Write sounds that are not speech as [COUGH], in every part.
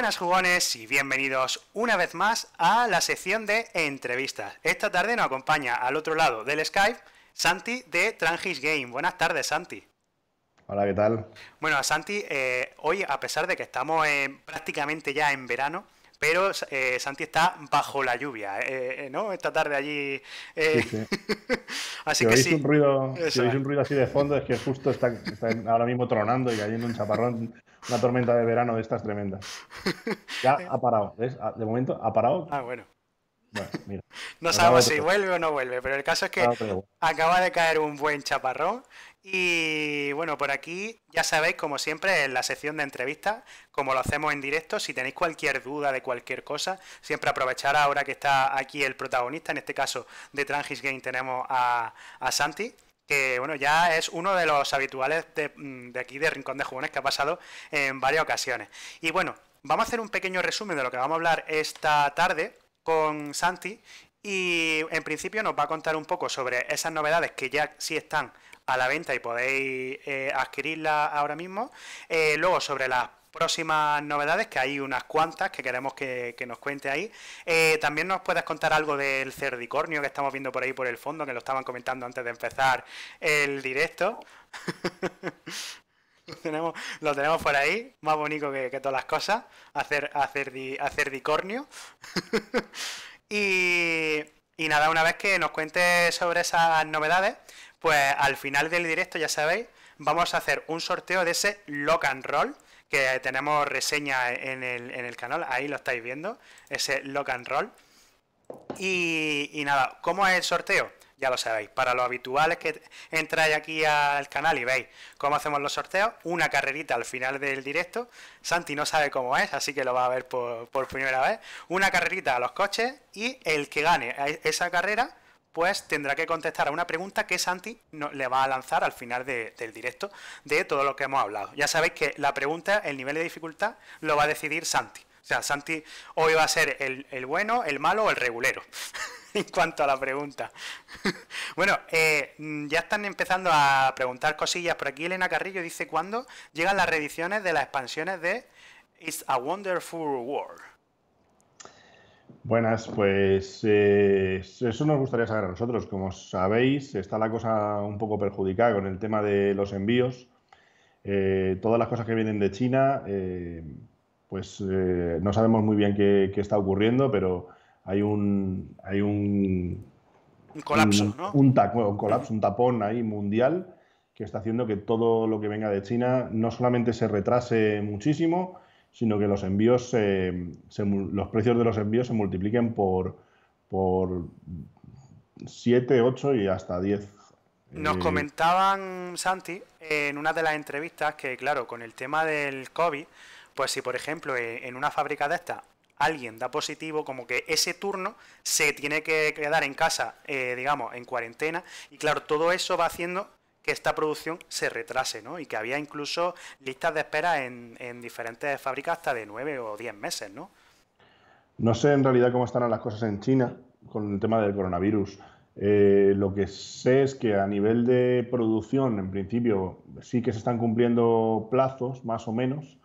Buenas jugones y bienvenidos una vez más a la sección de entrevistas. Esta tarde nos acompaña al otro lado del Skype Santi de Trangis Game. Buenas tardes, Santi. Hola, ¿qué tal? Bueno, Santi, eh, hoy a pesar de que estamos prácticamente ya en verano, pero eh, Santi está bajo la lluvia, eh, eh, ¿no? Esta tarde allí. así que si oís un ruido así de fondo es que justo está, ahora mismo tronando y cayendo un chaparrón, una tormenta de verano de estas tremendas. Ya ha parado, ¿ves? Ah, de momento ha parado. Ah, bueno. Bueno, mira, [LAUGHS] no sabemos si vuelve o no vuelve, pero el caso es que acaba de caer un buen chaparrón y bueno, por aquí ya sabéis, como siempre, en la sección de entrevistas, como lo hacemos en directo, si tenéis cualquier duda de cualquier cosa, siempre aprovechar ahora que está aquí el protagonista, en este caso de Trangis Game tenemos a, Santi que bueno, ya es uno de los habituales de, mm, de, aquí de Rincón de Jugones que ha pasado en varias ocasiones. Y bueno, vamos a hacer un pequeño resumen de lo que vamos a hablar esta tarde con Santi. Y en principio nos va a contar un poco sobre esas novedades que ya sí están a la venta y podéis eh, adquirirla ahora mismo. Eh, luego, sobre las próximas novedades, que hay unas cuantas que queremos que, nos cuente ahí. Eh, también nos puedes contar algo del cerdicornio que estamos viendo por ahí por el fondo, que lo estaban comentando antes de empezar el directo. [LAUGHS] lo, tenemos, por ahí, más bonito que, todas las cosas, hacer, hacer, [LAUGHS] y, y nada, una vez que nos cuentes sobre esas novedades, pues al final del directo, ya sabéis, vamos a hacer un sorteo de ese Lock and Roll, que tenemos reseña en el, canal, ahí lo estáis viendo, ese Lock and Roll. Y, y nada, ¿cómo es el sorteo? ya lo sabéis. Para los habituales que entráis aquí al canal y veis cómo hacemos los sorteos, una carrerita al final del directo. Santi no sabe cómo es, así que lo va a ver por primera vez. Una carrerita a los coches y el que gane esa carrera pues tendrá que contestar a una pregunta que Santi le va a lanzar al final del directo de todo lo que hemos hablado. Ya sabéis que la pregunta, el nivel de dificultad, lo va a decidir Santi. O sea, Santi hoy va a ser el, bueno, el malo o el regulero. [LAUGHS] en cuanto a la pregunta. [LAUGHS] bueno, eh, ya están empezando a preguntar cosillas. Por aquí Elena Carrillo dice, ¿cuándo llegan las reediciones de las expansiones de It's a Wonderful World? Buenas, pues eh, eso nos gustaría saber a nosotros. Como sabéis, está la cosa un poco perjudicada con el tema de los envíos. Eh, todas las cosas que vienen de China, eh, pues no sabemos muy bien qué, está ocurriendo, pero hay un hay un, colapso, ¿no? Un, un colapso, un tapón ahí mundial que está haciendo que todo lo que venga de China no solamente se retrase muchísimo, sino que los envíos los precios de los envíos se multipliquen por, por 7, 8 y hasta 10. Nos eh, comentaban, Santi, en una de las entrevistas que, claro, con el tema del COVID, pues si, por ejemplo, e, en una fábrica de esta alguien da positivo, como que ese turno se tiene que quedar en casa, eh, digamos, en cuarentena. Y claro, todo eso va haciendo que esta producción se retrase, ¿no? Y que había incluso listas de espera en, diferentes fábricas hasta de nueve o diez meses, ¿no? No sé en realidad cómo están las cosas en China con el tema del coronavirus. Eh, lo que sé es que a nivel de producción, en principio, sí que se están cumpliendo plazos, más o menos,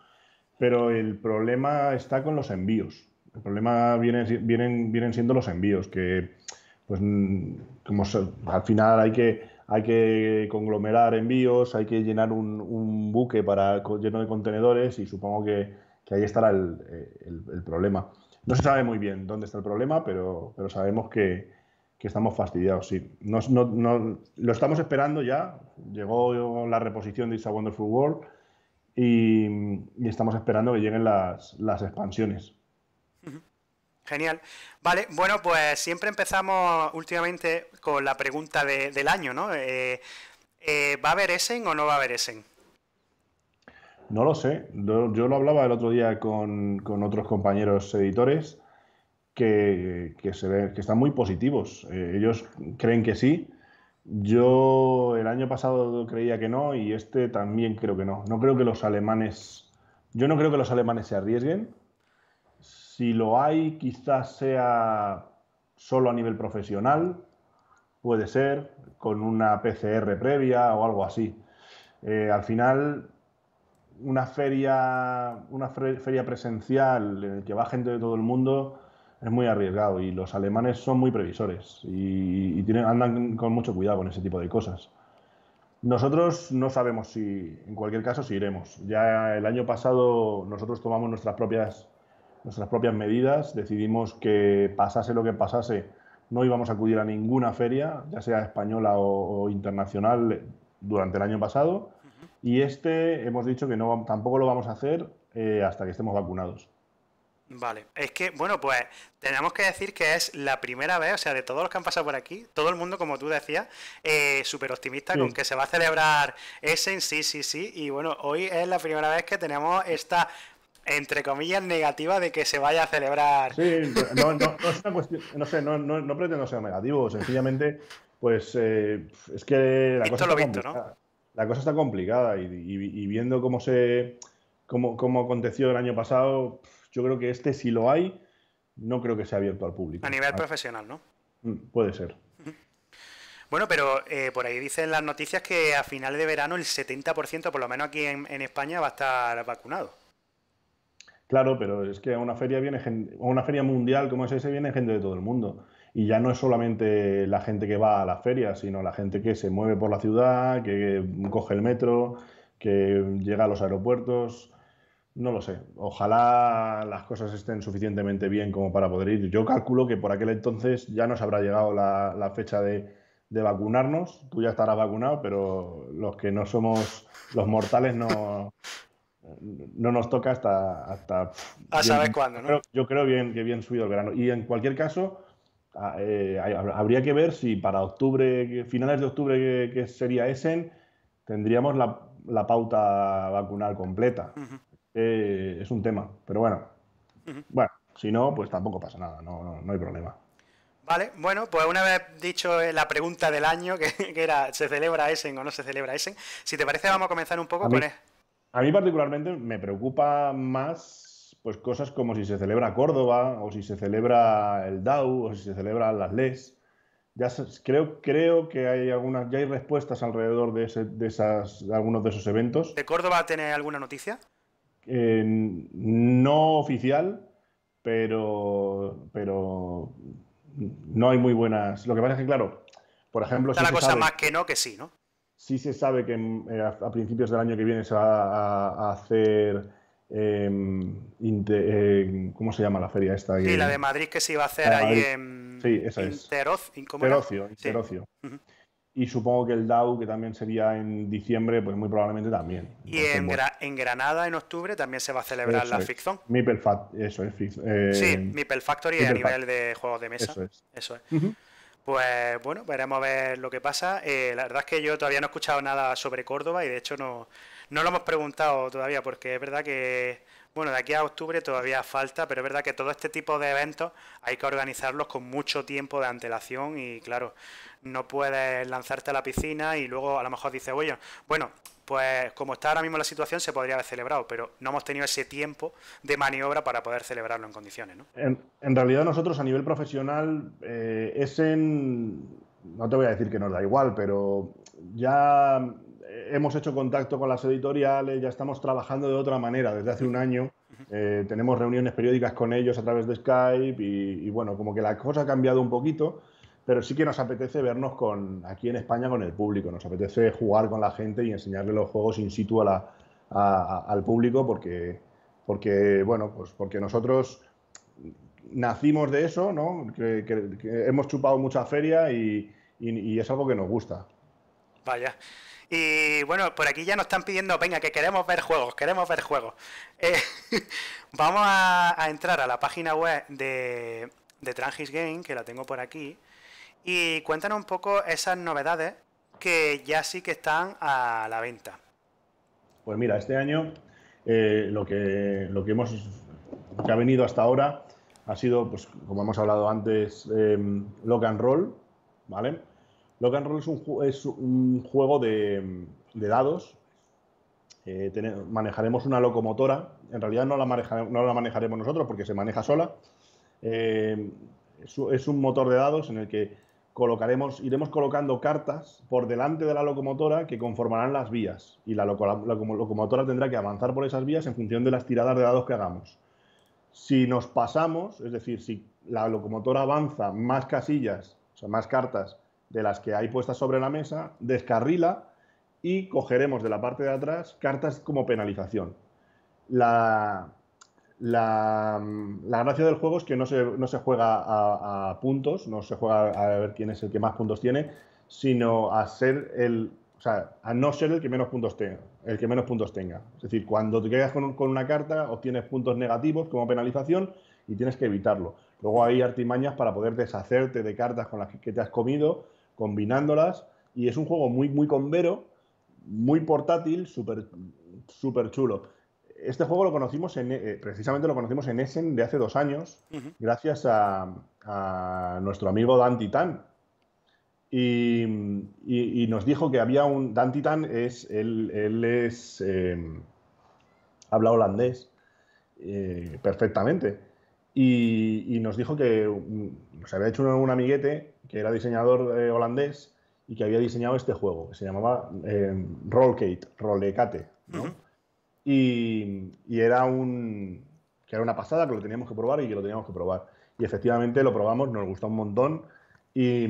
pero el problema está con los envíos. El problema viene, vienen, vienen siendo los envíos, que pues como al final hay que hay que conglomerar envíos, hay que llenar un, buque para, lleno de contenedores y supongo que, ahí estará eh, el, problema. No se sabe muy bien dónde está el problema, pero, sabemos que, estamos fastidiados, sí. lo estamos esperando ya, llegó la reposición de It's Wonderful World y, estamos esperando que lleguen las expansiones. Genial. Vale, bueno, pues siempre empezamos últimamente con la pregunta del año, ¿no? Eh, eh, ¿Va a haber Essen o no va a haber Essen? No lo sé. Yo, lo hablaba el otro día con, otros compañeros editores que, se que están muy positivos. Eh, ellos creen que sí. Yo el año pasado creía que no y este también creo que no. No creo que los alemanes. Yo no creo que los alemanes se arriesguen si lo hay, quizás sea solo a nivel profesional, puede ser, con una PCR previa o algo así. Eh, al final, una feria, una feria presencial en la que va gente de todo el mundo es muy arriesgado y los alemanes son muy previsores y, andan con mucho cuidado con ese tipo de cosas. Nosotros no sabemos si, en cualquier caso, si iremos. Ya el año pasado nosotros tomamos nuestras propias nuestras propias medidas, decidimos que pasase lo que pasase, no íbamos a acudir a ninguna feria, ya sea española o, internacional, durante el año pasado. Y este hemos dicho que no, tampoco lo vamos a hacer eh, hasta que estemos vacunados. Vale, es que, bueno, pues tenemos que decir que es la primera vez, o sea, de todos los que han pasado por aquí, todo el mundo, como tú decías, eh, súper optimista con que se va a celebrar ese en sí, sí, sí. Y bueno, hoy es la primera vez que tenemos esta entre comillas, negativa de que se vaya a celebrar. Sí, no, no, es una cuestión, no sé, no, no, pretendo ser negativo, sencillamente, pues eh, es que la cosa, está la cosa está complicada y, viendo cómo se cómo, cómo, aconteció el año pasado, yo creo que este si lo hay, no creo que sea abierto al público. A nivel ah. profesional, ¿no? Mm, puede ser. Bueno, pero eh, por ahí dicen las noticias que a final de verano el 70%, por lo menos aquí en España, va a estar vacunado. Claro, pero es que a una feria viene una feria mundial como es ese viene gente de todo el mundo. Y ya no es solamente la gente que va a la feria, sino la gente que se mueve por la ciudad, que coge el metro, que llega a los aeropuertos. No lo sé. Ojalá las cosas estén suficientemente bien como para poder ir. Yo calculo que por aquel entonces ya nos habrá llegado la, fecha de, de, vacunarnos. Tú ya estarás vacunado, pero los que no somos los mortales no, no nos toca hasta... hasta a ah, saber cuándo, ¿no? yo creo bien, que bien subido el verano. Y en cualquier caso, ah, eh, habría que ver si para octubre, finales de octubre que, sería Essen, tendríamos la, pauta vacunal completa. Eh, es un tema, pero bueno. Bueno, si no, pues tampoco pasa nada, no, hay problema. Vale, bueno, pues una vez dicho eh, la pregunta del año, que, era, ¿se celebra Essen o no se celebra Essen? Si te parece, vamos a comenzar un poco con... E-, a mí particularmente me preocupa más pues cosas como si se celebra Córdoba o si se celebra el DAU, o si se celebra las LES. Ya creo, creo que hay algunas, ya hay respuestas alrededor de, algunos de esos eventos. ¿De Córdoba tiene alguna noticia? no oficial, pero, pero no hay muy buenas. Lo que pasa es que, claro, por ejemplo. Está la cosa más que no que sí, ¿no? Sí se sabe que mm, eh, a principios del año que viene se va a, hacer. Em, em, ¿Cómo se llama la feria esta? Sí, la em, de Madrid que se iba a hacer ahí en. Sí, esa Y supongo que el DAO, que también sería en diciembre, pues muy probablemente también. Y en, Granada, en octubre, también se va a celebrar la Ficción. eso es. Eh, sí, Mipel Factory a nivel de juegos de mesa. Eso es. Pues bueno, veremos a ver lo que pasa. Eh, la verdad es que yo todavía no he escuchado nada sobre Córdoba y de hecho no, no lo hemos preguntado todavía porque es verdad que, bueno, de aquí a octubre todavía falta, pero es verdad que todo este tipo de eventos hay que organizarlos con mucho tiempo de antelación y claro, no puedes lanzarte a la piscina y luego a lo mejor dices, oye, bueno, pues como está ahora mismo la situación se podría haber celebrado, pero no hemos tenido ese tiempo de maniobra para poder celebrarlo en condiciones. ¿no? En, realidad nosotros a nivel profesional eh, es en, no te voy a decir que nos da igual, pero ya hemos hecho contacto con las editoriales, ya estamos trabajando de otra manera desde hace un año. Eh, tenemos reuniones periódicas con ellos a través de Skype y, y, bueno, como que la cosa ha cambiado un poquito pero sí que nos apetece vernos con, aquí en España con el público, nos apetece jugar con la gente y enseñarle los juegos in situ al público porque, porque, bueno, pues porque nosotros nacimos de eso, ¿no? hemos chupado mucha feria y, es algo que nos gusta. Vaya. Y bueno, por aquí ya nos están pidiendo, venga, que queremos ver juegos, queremos ver juegos. Eh, [LAUGHS] vamos a, entrar a la página web de, de Trangis Game, que la tengo por aquí, y cuéntanos un poco esas novedades que ya sí que están a la venta. Pues mira, este año eh, lo, que, lo que hemos que ha venido hasta ahora ha sido, pues como hemos hablado antes, eh, Lock and Roll, ¿vale? Lock and Roll es un, es un juego de, dados. Eh, manejaremos una locomotora. En realidad no la, maneja, no la manejaremos nosotros porque se maneja sola. Eh, es, un motor de dados en el que colocaremos, iremos colocando cartas por delante de la locomotora que conformarán las vías y la, locomotora tendrá que avanzar por esas vías en función de las tiradas de dados que hagamos. Si nos pasamos, es decir, si la locomotora avanza más casillas, o sea, más cartas de las que hay puestas sobre la mesa, descarrila y cogeremos de la parte de atrás cartas como penalización. La, Mm, la, gracia del juego es que no se, no se juega a, puntos, no se juega a ver quién es el que más puntos tiene, sino a ser el. O sea, a no ser el que menos puntos tenga. El que menos puntos tenga. Es decir, cuando te quedas con, una carta, obtienes puntos negativos como penalización y tienes que evitarlo. Luego hay artimañas para poder deshacerte de cartas con las que, te has comido, combinándolas. Y es un juego muy, muy convero, muy portátil, súper super chulo este juego lo conocimos en, eh, precisamente lo conocimos en Essen de hace dos años, gracias a, nuestro amigo Dan Titan. Y, nos dijo que había un. Dan Titan es. Él, es. Em, habla holandés eh, perfectamente. Y, nos dijo que mm, se había hecho un, amiguete que era diseñador eh, holandés y que había diseñado este juego, que se llamaba em, Rollcate, Rolecate, ¿no? y, era un que era una pasada, que lo teníamos que probar y que lo teníamos que probar. Y efectivamente lo probamos, nos gustó un montón y,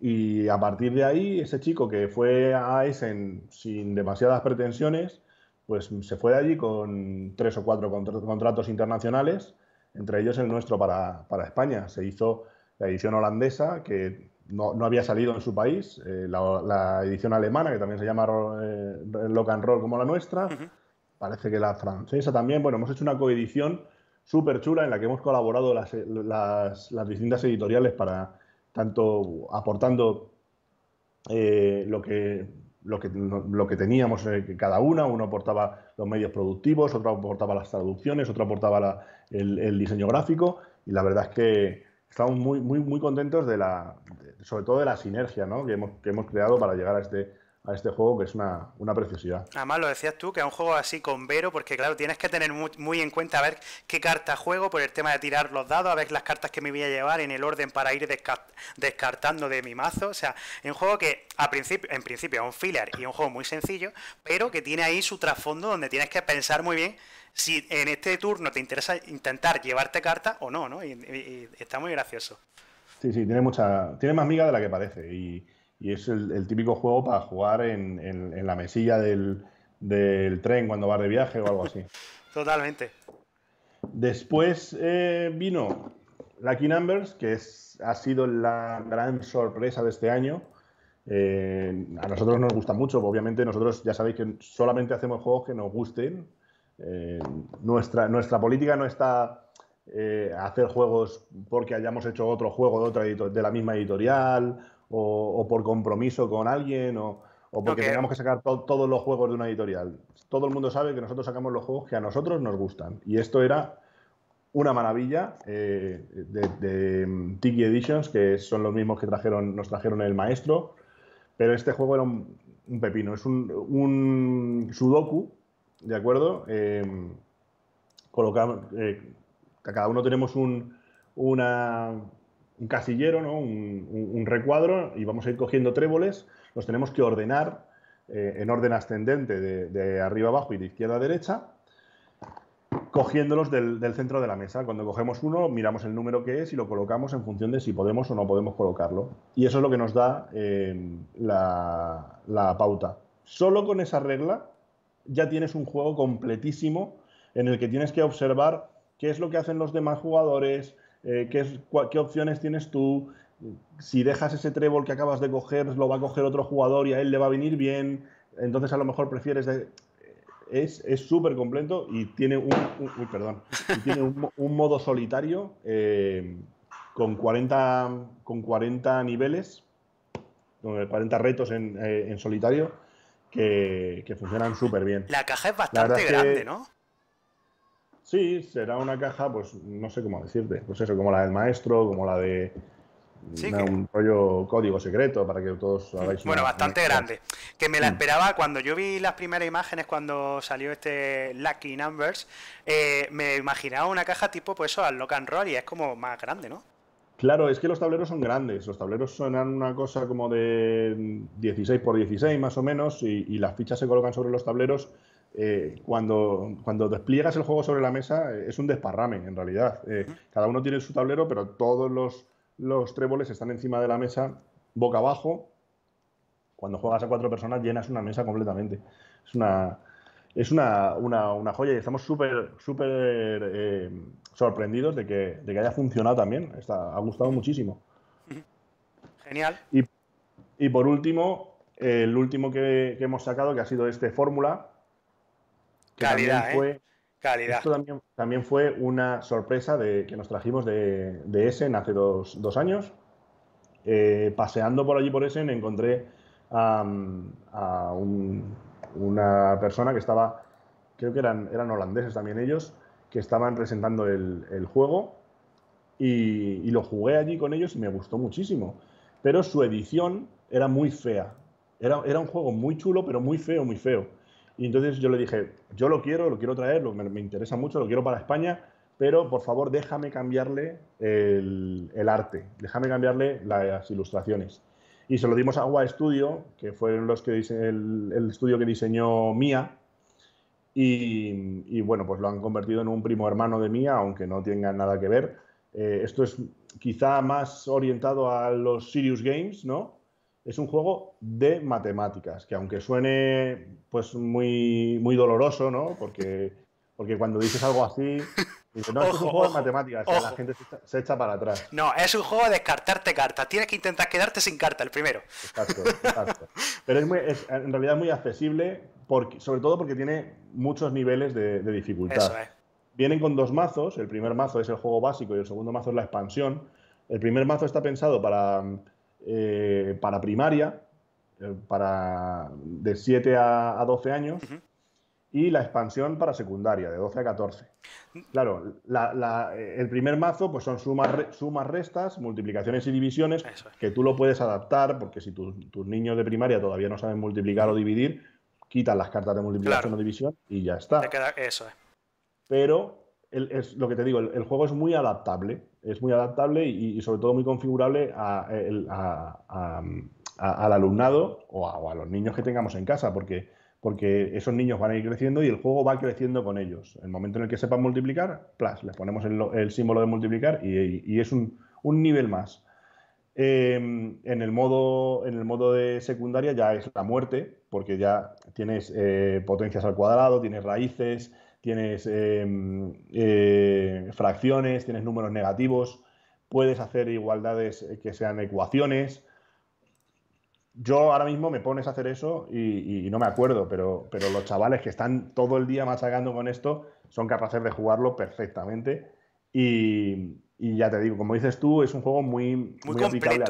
y a partir de ahí ese chico que fue a Essen sin demasiadas pretensiones, pues se fue de allí con tres o cuatro contratos internacionales, entre ellos el nuestro para, para España. Se hizo la edición holandesa, que no, no había salido en su país, eh, la, edición alemana, que también se llama eh, and Roll como la nuestra, parece que la francesa también. Bueno, hemos hecho una coedición súper chula en la que hemos colaborado las, distintas editoriales para tanto aportando eh, lo, que, lo, que, lo que teníamos eh, cada una, uno aportaba los medios productivos, otro aportaba las traducciones, otro aportaba el, diseño gráfico y la verdad es que estamos muy, muy, muy contentos de la, sobre todo de la sinergia que hemos creado para llegar a este a este juego, que es una, una, preciosidad. Además, lo decías tú, que es un juego así con Vero, porque claro, tienes que tener muy, en cuenta a ver qué carta juego por el tema de tirar los dados, a ver las cartas que me voy a llevar en el orden para ir descartando de mi mazo. O sea, es un juego que a principio, en principio es un filler y un juego muy sencillo, pero que tiene ahí su trasfondo donde tienes que pensar muy bien si en este turno te interesa intentar llevarte carta o no, ¿no? Y, está muy gracioso. Sí, sí, tiene mucha. Tiene más miga de la que parece. Y y es el, típico juego para jugar en, la mesilla del, tren cuando vas de viaje o algo así. [LAUGHS] Totalmente. Después eh, vino Lucky Numbers, que es, ha sido la gran sorpresa de este año. Eh, a nosotros nos gusta mucho, obviamente nosotros ya sabéis que solamente hacemos juegos que nos gusten. Eh, nuestra, nuestra política no está eh, hacer juegos porque hayamos hecho otro juego de, otra de la misma editorial o, por compromiso con alguien o, porque tengamos que sacar todos los juegos de una editorial. Todo el mundo sabe que nosotros sacamos los juegos que a nosotros nos gustan. Y esto era una maravilla eh, de, mm, Tiki Editions, que son los mismos que trajeron, nos trajeron el maestro. Pero este juego era un, pepino. Es un, sudoku, ¿de acuerdo? Em, colocamos, eh, cada uno tenemos una, un casillero, ¿no? un, recuadro, y vamos a ir cogiendo tréboles, los tenemos que ordenar eh, en orden ascendente de, arriba abajo y de izquierda a derecha, cogiéndolos del, centro de la mesa. Cuando cogemos uno, miramos el número que es y lo colocamos en función de si podemos o no podemos colocarlo. Y eso es lo que nos da em, la, la pauta. Solo con esa regla ya tienes un juego completísimo en el que tienes que observar qué es lo que hacen los demás jugadores, eh, qué, opciones tienes tú, si dejas ese trébol que acabas de coger, lo va a coger otro jugador y a él le va a venir bien, entonces a lo mejor prefieres... es súper completo y tiene un, perdón, tiene un, modo solitario eh, con, 40, con 40 niveles, con 40 retos en, eh, solitario que, funcionan súper bien. La caja es bastante grande, ¿no? Sí, será una caja, pues no sé cómo decirte, pues eso, como la del maestro, como la de Sí, un rollo código secreto para que todos hagáis. Bueno, bastante grande. Que me la esperaba cuando yo vi las primeras imágenes cuando salió este Lucky Numbers. Eh, me imaginaba una caja tipo, pues eso, al Lock and Roll y es como más grande, ¿no? Claro, es que los tableros son grandes. Los tableros suenan una cosa como de 16 por 16 más o menos y, y las fichas se colocan sobre los tableros eh, cuando, cuando despliegas el juego sobre la mesa eh, es un desparrame, en realidad. Eh, cada uno tiene su tablero, pero todos los, tréboles están encima de la mesa, boca abajo. Cuando juegas a cuatro personas llenas una mesa completamente. Es una, es una, una, joya y estamos súper súper sorprendidos de que, haya funcionado también. ha gustado muchísimo. Genial. Y, por último, el último que, hemos sacado, que ha sido este Fórmula, ¿eh? Calidad. Esto también, fue una sorpresa de, que nos trajimos de, de Essen hace dos, años. Eh, paseando por allí por Essen encontré a una persona que estaba, creo que eran, eran holandeses también ellos, que estaban presentando el, juego y, y, lo jugué allí con ellos y me gustó muchísimo. Pero su edición era muy fea. Era, era un juego muy chulo, pero muy feo, muy feo. Y entonces yo le dije, yo lo quiero, lo quiero traer, lo, me, interesa mucho, lo quiero para España, pero por favor déjame cambiarle el, arte, déjame cambiarle las ilustraciones. Y se lo dimos a Agua Studio, que fue los que el, estudio que diseñó Mía, y, bueno, pues lo han convertido en un primo hermano de Mía, aunque no tenga nada que ver. Eh, esto es quizá más orientado a los Serious Games, ¿no? es un juego de matemáticas, que aunque suene pues muy, muy doloroso, ¿no? Porque, porque cuando dices algo así, no, es un juego de matemáticas, la gente se echa, para atrás. No, es un juego de descartarte carta. tienes que intentar quedarte sin carta el primero. Exacto, exacto. Pero es, realidad es en realidad muy accesible, sobre todo porque tiene muchos niveles de, de dificultad. Eso Vienen con dos mazos, el primer mazo es el juego básico y el segundo mazo es la expansión. El primer mazo está pensado para eh, para primaria, eh, para de 7 a, 12 años, y la expansión para secundaria, de 12 a 14. Mm. Claro, eh, el primer mazo pues son sumas, sumas, restas, multiplicaciones y divisiones, que tú lo puedes adaptar, porque si tus niños de primaria todavía no saben multiplicar o dividir, quitan las cartas de multiplicación o división y ya está. eso Pero es lo que te digo, el juego es muy adaptable es muy adaptable y, sobre todo muy configurable al alumnado o, a, los niños que tengamos en casa, porque, porque esos niños van a ir creciendo y el juego va creciendo con ellos. El momento en el que sepan multiplicar, plus, les ponemos el, símbolo de multiplicar y, es un, nivel más. Em, en, el modo, en el modo de secundaria ya es la muerte, porque ya tienes eh, potencias al cuadrado, tienes raíces, tienes em, eh, fracciones, tienes números negativos, puedes hacer igualdades eh, que sean ecuaciones. Yo ahora mismo me pones a hacer eso y, no me acuerdo, pero, pero los chavales que están todo el día machacando con esto son capaces de jugarlo perfectamente. Y, ya te digo, como dices tú, es un juego muy, muy, aplicable,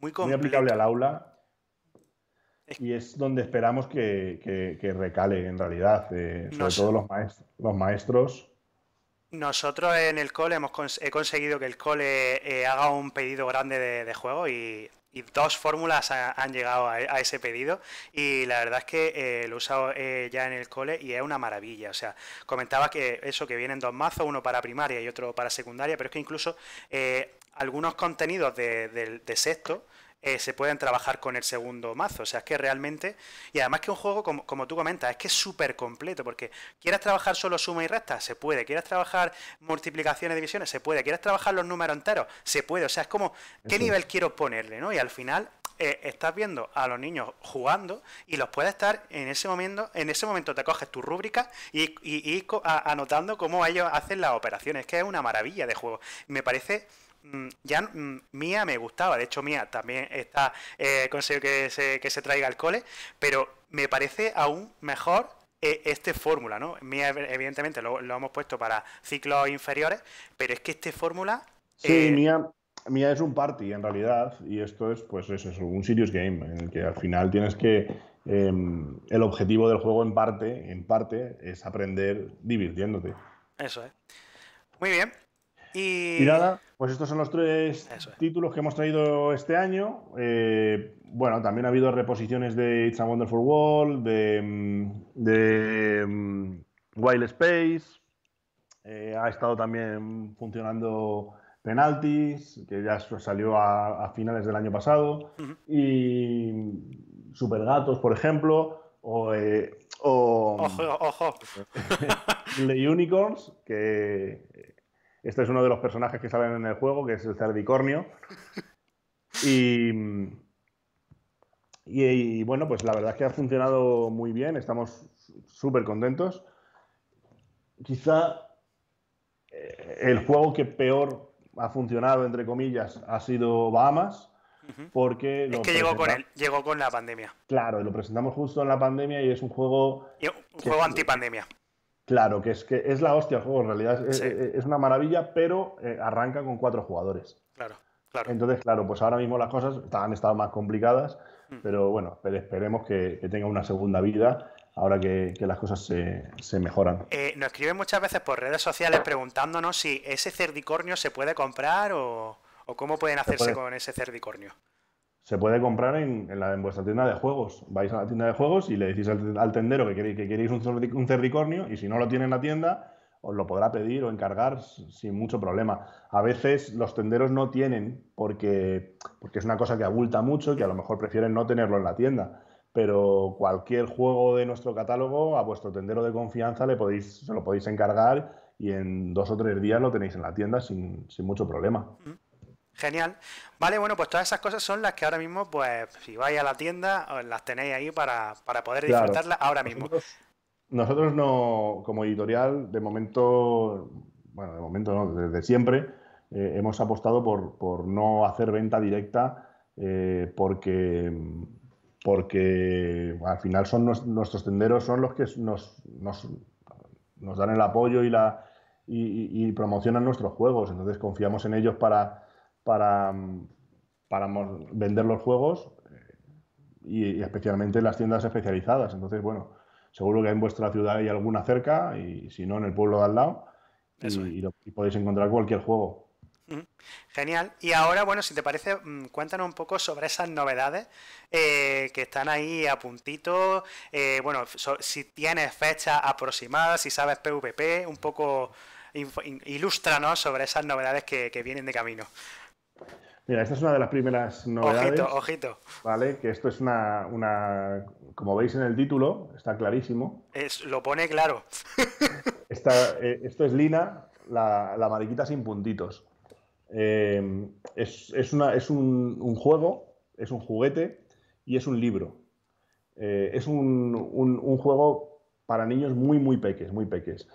muy aplicable al aula y es donde esperamos que, que, recale en realidad, eh, sobre todo los maestros, Nosotros en el cole hemos he conseguido que el cole eh, haga un pedido grande de, juego y, dos fórmulas han llegado a, ese pedido y la verdad es que eh, lo he usado ya en el cole y es una maravilla. O sea, comentaba que eso, que vienen dos mazos, uno para primaria y otro para secundaria, pero es que incluso algunos contenidos de sexto eh, se pueden trabajar con el segundo mazo. O sea, es que realmente. Y además que un juego, como, como tú comentas, es que es súper completo. Porque quieras trabajar solo suma y recta se puede. Quieras trabajar multiplicaciones, y divisiones, se puede. Quieras trabajar los números enteros, se puede. O sea, es como, ¿qué nivel quiero ponerle? ¿no? Y al final. Eh, estás viendo a los niños jugando y los puedes estar en ese momento, en ese momento te coges tu rúbrica y, anotando cómo ellos hacen las operaciones, que es una maravilla de juego. Me parece Mm, ya mm, Mía me gustaba, de hecho Mía también está eh, que se, que se traiga al cole, pero me parece aún mejor eh, este fórmula, ¿no? Mía evidentemente lo, hemos puesto para ciclos inferiores, pero es que este fórmula... Sí, eh, Mía, Mía es un party en realidad, y esto es pues es un serious game, en el que al final tienes que... Em, el objetivo del juego en parte, en parte, es aprender divirtiéndote. Eso es. Muy bien, y... nada, pues estos son los tres títulos que hemos traído este año. Eh, bueno, también ha habido reposiciones de It's a Wonderful World, de, mm, mm, Wild Space. Eh, ha estado también funcionando Penalties, que ya salió a, finales del año pasado. Y Supergatos, por ejemplo. O, eh, o, ojo, ojo. The [LAUGHS] Unicorns, que, este es uno de los personajes que salen en el juego, que es el Cerdicornio. [LAUGHS] Y, bueno, pues la verdad es que ha funcionado muy bien, estamos súper contentos. Quizá eh, el juego que peor ha funcionado, entre comillas, ha sido Bahamas. Porque es que llegó con, llegó con la pandemia. Claro, lo presentamos justo en la pandemia y es un juego. Un juego antipandemia. Claro, que es que es la hostia el juego, en realidad es, eh, una maravilla, pero eh, arranca con cuatro jugadores. Claro, claro. Entonces, claro, pues ahora mismo las cosas han estado más complicadas, mm. pero bueno, esperemos que, tenga una segunda vida ahora que, las cosas se, mejoran. Eh, nos escriben muchas veces por redes sociales preguntándonos si ese cerdicornio se puede comprar o, cómo pueden hacerse con ese cerdicornio se puede comprar en, la, vuestra tienda de juegos. Vais a la tienda de juegos y le decís al, tendero que, queréis, que queréis un, un, y si no lo tiene en la tienda, os lo podrá pedir o encargar sin mucho problema. A veces los tenderos no tienen porque, porque es una cosa que abulta mucho y que a lo mejor prefieren no tenerlo en la tienda. Pero cualquier juego de nuestro catálogo, a vuestro tendero de confianza le podéis, se lo podéis encargar y en dos o tres días lo tenéis en la tienda sin, mucho problema. Mm. Genial. Vale, bueno, pues todas esas cosas son las que ahora mismo, pues, si vais a la tienda, las tenéis ahí para, para poder disfrutarlas ahora mismo. Nosotros, no, como editorial, de momento, bueno, de momento no, desde siempre, eh, hemos apostado por, no hacer venta directa eh, porque, porque al final son nuestros tenderos son los que nos, nos, dan el apoyo y, la, y promocionan nuestros juegos. Entonces confiamos en ellos para para, vender los juegos eh, y, especialmente las tiendas especializadas. Entonces, bueno, seguro que en vuestra ciudad hay alguna cerca y si no, en el pueblo de al lado y, podéis encontrar cualquier juego. Genial. Y ahora, bueno, si te parece, mm, cuéntanos un poco sobre esas novedades eh, que están ahí a puntito. Eh, bueno, si tienes fecha aproximada, si sabes PvP, un poco ilústranos sobre esas novedades que vienen de camino. Mira, esta es una de las primeras novedades. Ojito, ojito. Vale, que esto es una, como veis en el título, está clarísimo. Es, lo pone claro. [LAUGHS] Eh, esto es Lina, la, la, mariquita sin puntitos. Eh, es, una, es un, juego, es un juguete y es un libro. Eh, es un, juego para niños muy, muy peques, muy peques.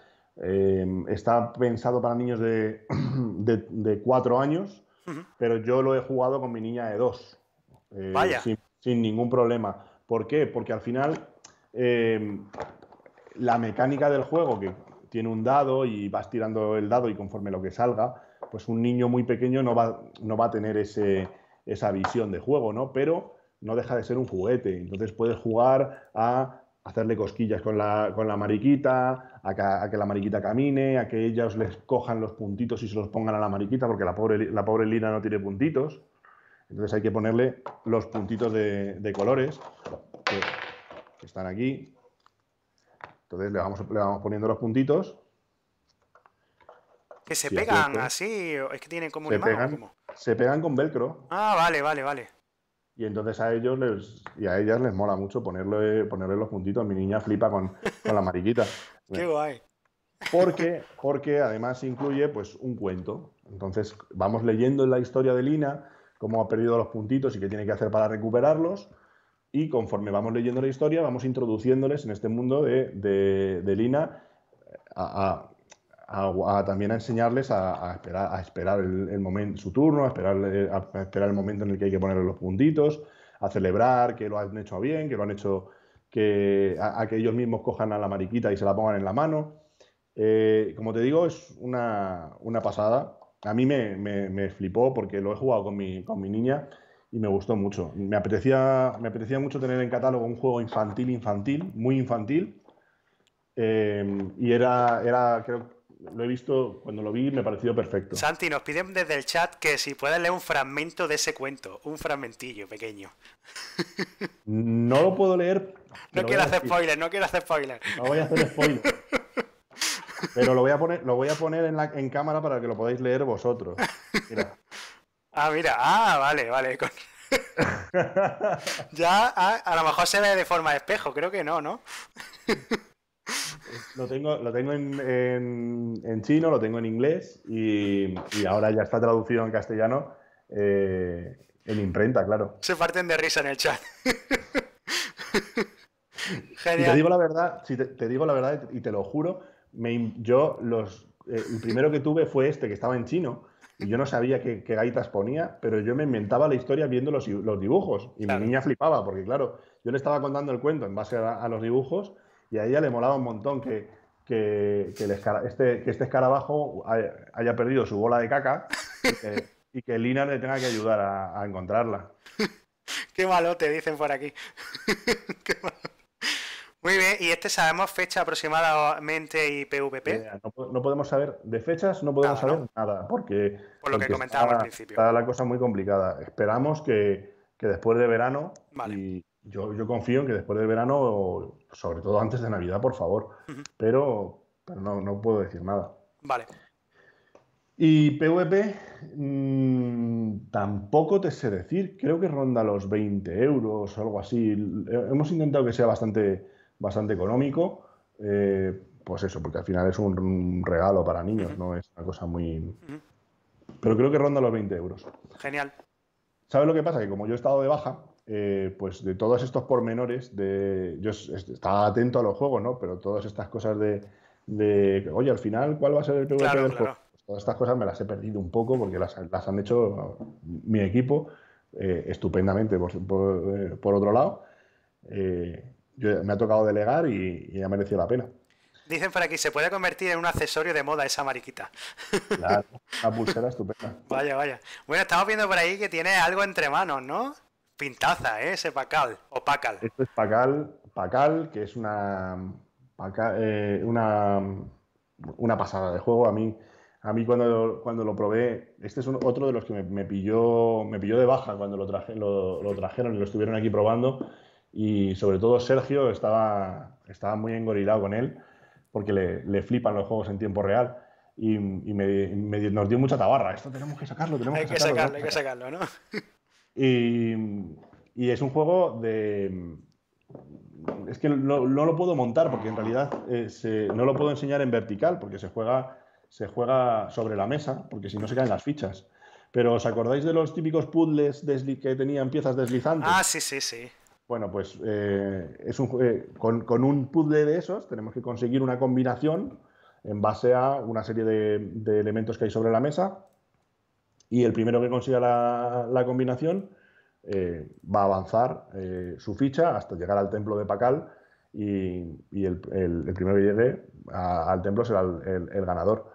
está pensado para niños de [CLEARS THROAT] cuatro años pero yo lo he jugado con mi niña de dos. Eh, Vaya. Sin, ningún problema. ¿Por qué? Porque al final eh, la mecánica del juego, que tiene un dado y vas tirando el dado y conforme lo que salga, pues un niño muy pequeño no va, no va a tener esa visión de juego, ¿no? Pero no deja de ser un juguete. Entonces puedes jugar a hacerle cosquillas con la, mariquita, a que, la mariquita camine, a que ellos les cojan los puntitos y se los pongan a la mariquita, porque la pobre, la pobre lina no tiene puntitos. Entonces hay que ponerle los puntitos de, colores que, están aquí. Entonces le vamos, vamos poniendo los puntitos. Que se pegan así, es que tienen como se un pegan, Se pegan con velcro. Ah, vale, vale, vale. Y entonces a ellos les, y a ellas les mola mucho ponerle, ponerle los puntitos. Mi niña flipa con, la mariquita. [LAUGHS] ¡Qué guay! Porque, porque además incluye pues, un cuento. Entonces vamos leyendo la historia de Lina cómo ha perdido los puntitos y qué tiene que hacer para recuperarlos. Y conforme vamos leyendo la historia, vamos introduciéndoles en este mundo de, Lina a también a enseñarles a, esperar, el, momento, su turno, eh, a esperar, el momento en el que hay que poner los puntitos, a celebrar que lo han hecho bien, que lo han hecho, que, a, que ellos mismos cojan a la mariquita y se la pongan en la mano. Eh, como te digo, es una, pasada. A mí me, flipó porque lo he jugado con mi, niña y me gustó mucho. Me apetecía, me mucho tener en catálogo un juego infantil, infantil, muy infantil. Eh, y era, era, creo, lo he visto, cuando lo vi me pareció perfecto. Santi, nos piden desde el chat que si puedes leer un fragmento de ese cuento, un fragmentillo pequeño. [LAUGHS] No lo puedo leer. No quiero hacer spoiler, no quiero hacer spoiler. No voy a hacer spoiler. [LAUGHS] Pero lo voy a poner, lo voy a poner en, cámara para que lo podáis leer vosotros. [LAUGHS] Ah, mira. Ah, vale, vale. ya, a, ah, a, lo mejor se ve de forma de espejo, creo que no, ¿no? Lo tengo, lo tengo en, chino, lo tengo en inglés y, ahora ya está traducido en castellano eh, en imprenta, claro. Se parten de risa en el chat. [LAUGHS] Genial. te digo la verdad, te, digo la verdad y te lo juro, me, yo los, eh, el primero que tuve fue este que estaba en chino y yo no sabía qué, gaitas ponía, pero yo me inventaba la historia viendo los, dibujos y mi niña flipaba porque claro, yo le estaba contando el cuento en base a los dibujos y a ella le molaba un montón que, que, este, este escarabajo haya, perdido su bola de caca y que, Lina le tenga que ayudar a, encontrarla. Qué malo te dicen por aquí. [LAUGHS] Muy bien, y este sabemos fecha aproximadamente y PVP. Eh, no, podemos saber, de fechas no podemos ah, saber nada, porque. está, la cosa muy complicada. Esperamos que, después de verano vale yo, confío en que después del verano, sobre todo antes de Navidad, por favor. Pero, no, puedo decir nada. Vale. Y PVP mm, tampoco te sé decir, creo que ronda los 20 euros o algo así. Hemos intentado que sea bastante, bastante económico, eh, pues eso, porque al final es un, regalo para niños, no es una cosa muy... Pero creo que ronda los 20 euros. Genial. ¿Sabes lo que pasa? Que como yo he estado de baja, eh, pues de todos estos pormenores, de, yo estaba atento a los juegos, ¿no? Pero todas estas cosas de, oye, al final, ¿cuál va a ser el PvP pues del todas estas cosas me las he perdido un poco porque las, han hecho mm, mi equipo eh, estupendamente, eh, por, otro lado. me ha tocado delegar y, ha merecido la pena. Dicen por aquí, se puede convertir en un accesorio de moda esa mariquita. Claro, [LAUGHS] una pulsera estupenda. Vaya, vaya. Bueno, estamos viendo por ahí que tiene algo entre manos, ¿no? Pintaza, ¿eh? Ese Pacal o Pacal. Esto es Pacal, Pacal, que es una, eh, una, una pasada de juego. A mí, a mí cuando, lo, cuando lo probé, este es otro de los que me, me, pilló, me pilló de baja cuando lo, lo, trajeron y lo estuvieron aquí probando. Y sobre todo Sergio estaba, estaba muy engorilado con él porque le, le flipan los juegos en tiempo real y, me, nos dio mucha tabarra. Esto tenemos que sacarlo, tenemos hay que, sacarlo. Hay que sacarlo, ¿no? Y, y es un juego de... Es que no, no lo puedo montar porque en realidad eh, no lo puedo enseñar en vertical porque se juega, se juega sobre la mesa porque si no se caen las fichas. Pero ¿os acordáis de los típicos puzzles que tenían piezas deslizantes? Ah, sí, sí, sí. Bueno, pues eh, es un, eh, con, con, un puzzle de esos tenemos que conseguir una combinación en base a una serie de, de elementos que hay sobre la mesa y el primero que consiga la, combinación eh, va a avanzar eh, su ficha hasta llegar al templo de Pacal y, el, el, primero que llegue al templo será el, ganador.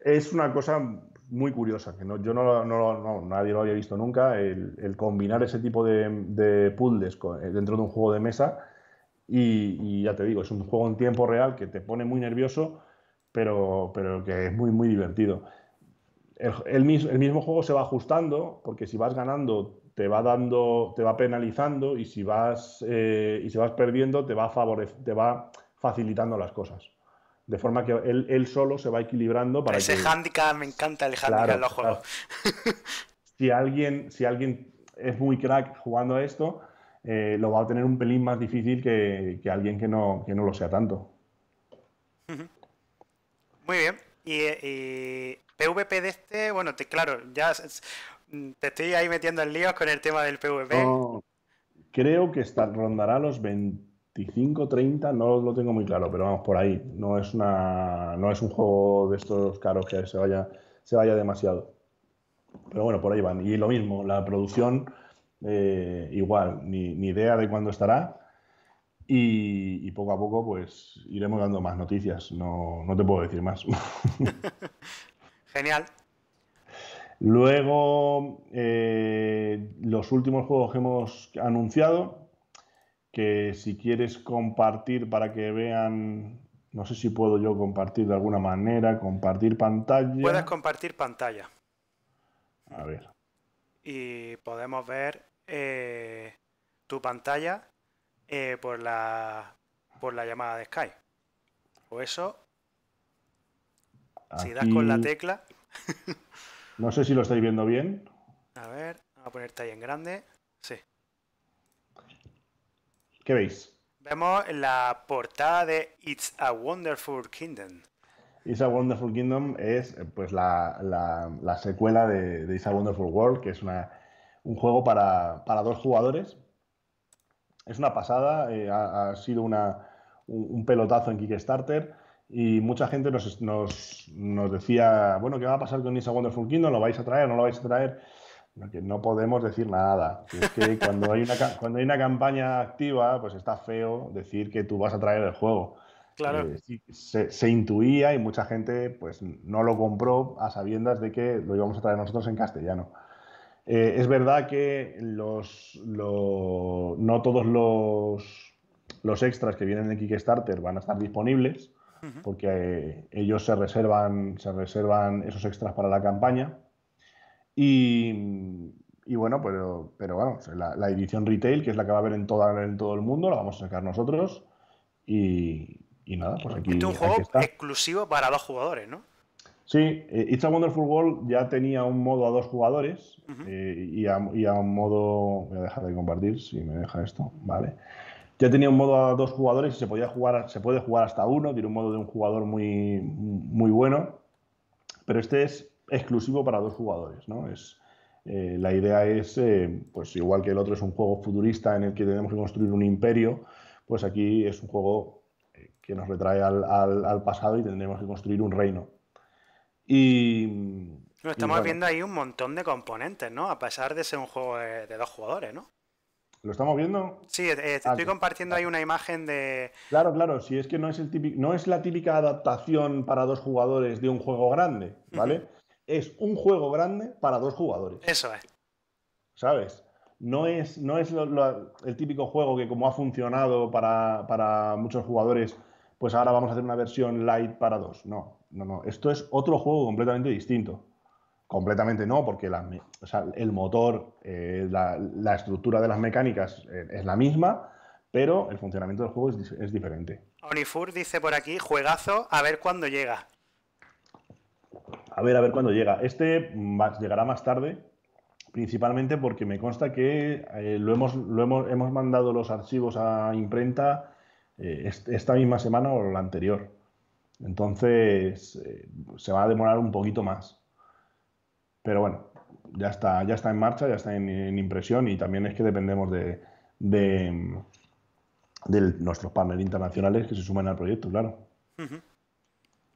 Es una cosa muy curiosa, que no, yo no, nadie lo había visto nunca, el, combinar ese tipo de, de puzzles eh, dentro de un juego de mesa y, y, ya te digo, es un juego en tiempo real que te pone muy nervioso, pero, pero que es muy, muy divertido el, mismo, juego se va ajustando, porque si vas ganando te va dando, te va penalizando y si vas, eh, y vas perdiendo te va, te va facilitando las cosas. De forma que él, solo se va equilibrando para... Ese handicap, me encanta el handicap claro, en los juegos. si, alguien, si alguien es muy crack jugando a esto, eh, lo va a tener un pelín más difícil que, alguien que no, no lo sea tanto. Muy bien. y PvP de este, bueno, te, claro, ya mm, te estoy ahí metiendo en líos con el tema del PvP. creo que rondará los 25, 30, no lo tengo muy claro, pero vamos por ahí. No es, una, no es un juego de estos caros que se vaya, se vaya demasiado. Pero bueno, por ahí van. Y lo mismo, la producción, eh, igual, ni, idea de cuándo estará. Y, poco a poco pues iremos dando más noticias. No, no te puedo decir más. [LAUGHS] [LAUGHS] Genial. Luego, eh, los últimos juegos que hemos anunciado, que si quieres compartir para que vean, no sé si puedo yo compartir de alguna manera, compartir pantalla. Puedes compartir pantalla. A ver. Y podemos ver eh, tu pantalla eh, por, la, por la llamada de Skype. O eso, si das con la tecla. [LAUGHS] no sé si lo estáis viendo bien. A ver, vamos a ponerte ahí en grande. Sí. ¿Qué veis? Vemos la portada de It's a Wonderful Kingdom. It's a Wonderful Kingdom es pues la, secuela de, It's a Wonderful World, que es una, un juego para, dos jugadores. Es una pasada, eh, ha, sido una, un, pelotazo en Kickstarter y mucha gente nos, decía, bueno, ¿qué va a pasar con Nisa Wonderful Kingdom? ¿Lo vais a traer? ¿No lo vais a traer? Que no podemos decir nada. es que cuando hay, una, [LAUGHS] cuando hay una campaña activa, pues está feo decir que tú vas a traer el juego. Claro. Eh, se, intuía y mucha gente pues no lo compró a sabiendas de que lo íbamos a traer nosotros en castellano. Eh, es verdad que los, no todos los, los extras que vienen de Kickstarter van a estar disponibles porque eh, ellos se reservan, se reservan esos extras para la campaña. Y, bueno, pero, pero bueno, la, edición retail, que es la que va a haber en, toda, todo el mundo, la vamos a sacar nosotros. Y, nada, pues aquí. está es un juego exclusivo para dos jugadores, ¿no? Sí, eh, It's a Wonderful World ya tenía un modo a dos jugadores eh, y, a, y, a, un modo. Voy a dejar de compartir si me deja esto, ¿vale? Ya tenía un modo a dos jugadores y se podía jugar, se puede jugar hasta uno, tiene un modo de un jugador muy, muy bueno, pero este es exclusivo para dos jugadores, ¿no? Es, eh, la idea es, eh, pues igual que el otro es un juego futurista en el que tenemos que construir un imperio, pues aquí es un juego eh, que nos retrae al, pasado y tendremos que construir un reino. Y... estamos viendo ahí un montón de componentes, ¿no? A pesar de ser un juego de dos jugadores, ¿no? ¿Lo estamos viendo? Sí, eh, te estoy compartiendo ahí una imagen de. Claro, claro, si es que no es, el típico, no es la típica adaptación para dos jugadores de un juego grande, ¿vale? Es un juego grande para dos jugadores. Eso es. ¿Sabes? No es, no es el típico juego que, como ha funcionado para muchos jugadores, pues ahora vamos a hacer una versión light para dos. No, no, no. Esto es otro juego completamente distinto. Completamente no, porque el motor, eh, la, estructura de las mecánicas eh, es la misma, pero el funcionamiento del juego es, diferente. Onifur dice por aquí, juegazo, a ver cuándo llega. A ver, a ver cuándo llega. Este llegará más tarde, principalmente porque me consta que eh, lo, hemos, lo hemos, mandado los archivos a imprenta esta misma semana o la anterior. Entonces, se va a demorar un poquito más. Pero bueno, ya está, ya está en marcha, ya está en, impresión y también es que dependemos de, de, nuestros partners internacionales que se sumen al proyecto, claro.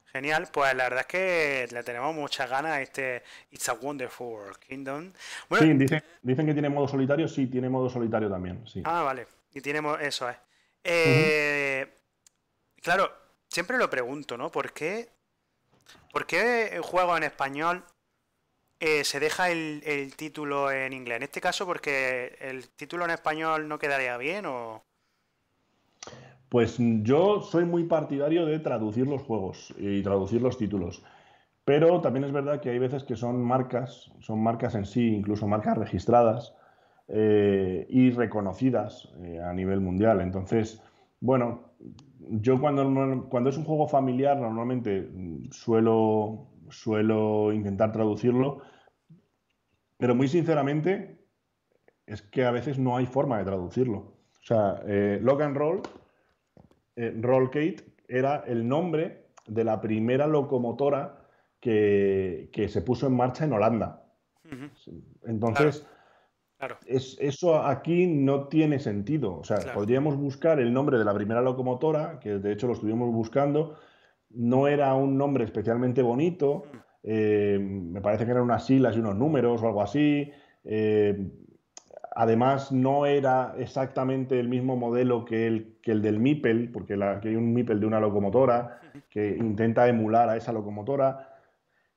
Genial, pues la verdad es que le tenemos muchas ganas a este It's a Wonderful Kingdom. sí, dicen, que tiene modo solitario, sí, tiene modo solitario también, sí. Ah, vale, y tiene eso es. Eh, Claro, siempre lo pregunto, ¿no? ¿Por qué, ¿Por qué juego en español eh, se deja el, título en inglés. En este caso, porque el título en español no quedaría bien o... Pues yo soy muy partidario de traducir los juegos y traducir los títulos. Pero también es verdad que hay veces que son marcas, son marcas en sí, incluso marcas registradas eh, y reconocidas eh, a nivel mundial. Entonces, bueno, yo cuando, cuando es un juego familiar normalmente suelo suelo intentar traducirlo, pero muy sinceramente es que a veces no hay forma de traducirlo. O sea, eh, Logan Roll, eh, era el nombre de la primera locomotora que, se puso en marcha en Holanda. Entonces, eso aquí no tiene sentido. O sea, podríamos buscar el nombre de la primera locomotora, que de hecho lo estuvimos buscando, no era un nombre especialmente bonito, eh, me parece que eran unas siglas y unos números o algo así. Eh, además, no era exactamente el mismo modelo que el, del MIPEL, porque hay un MIPEL de una locomotora que intenta emular a esa locomotora.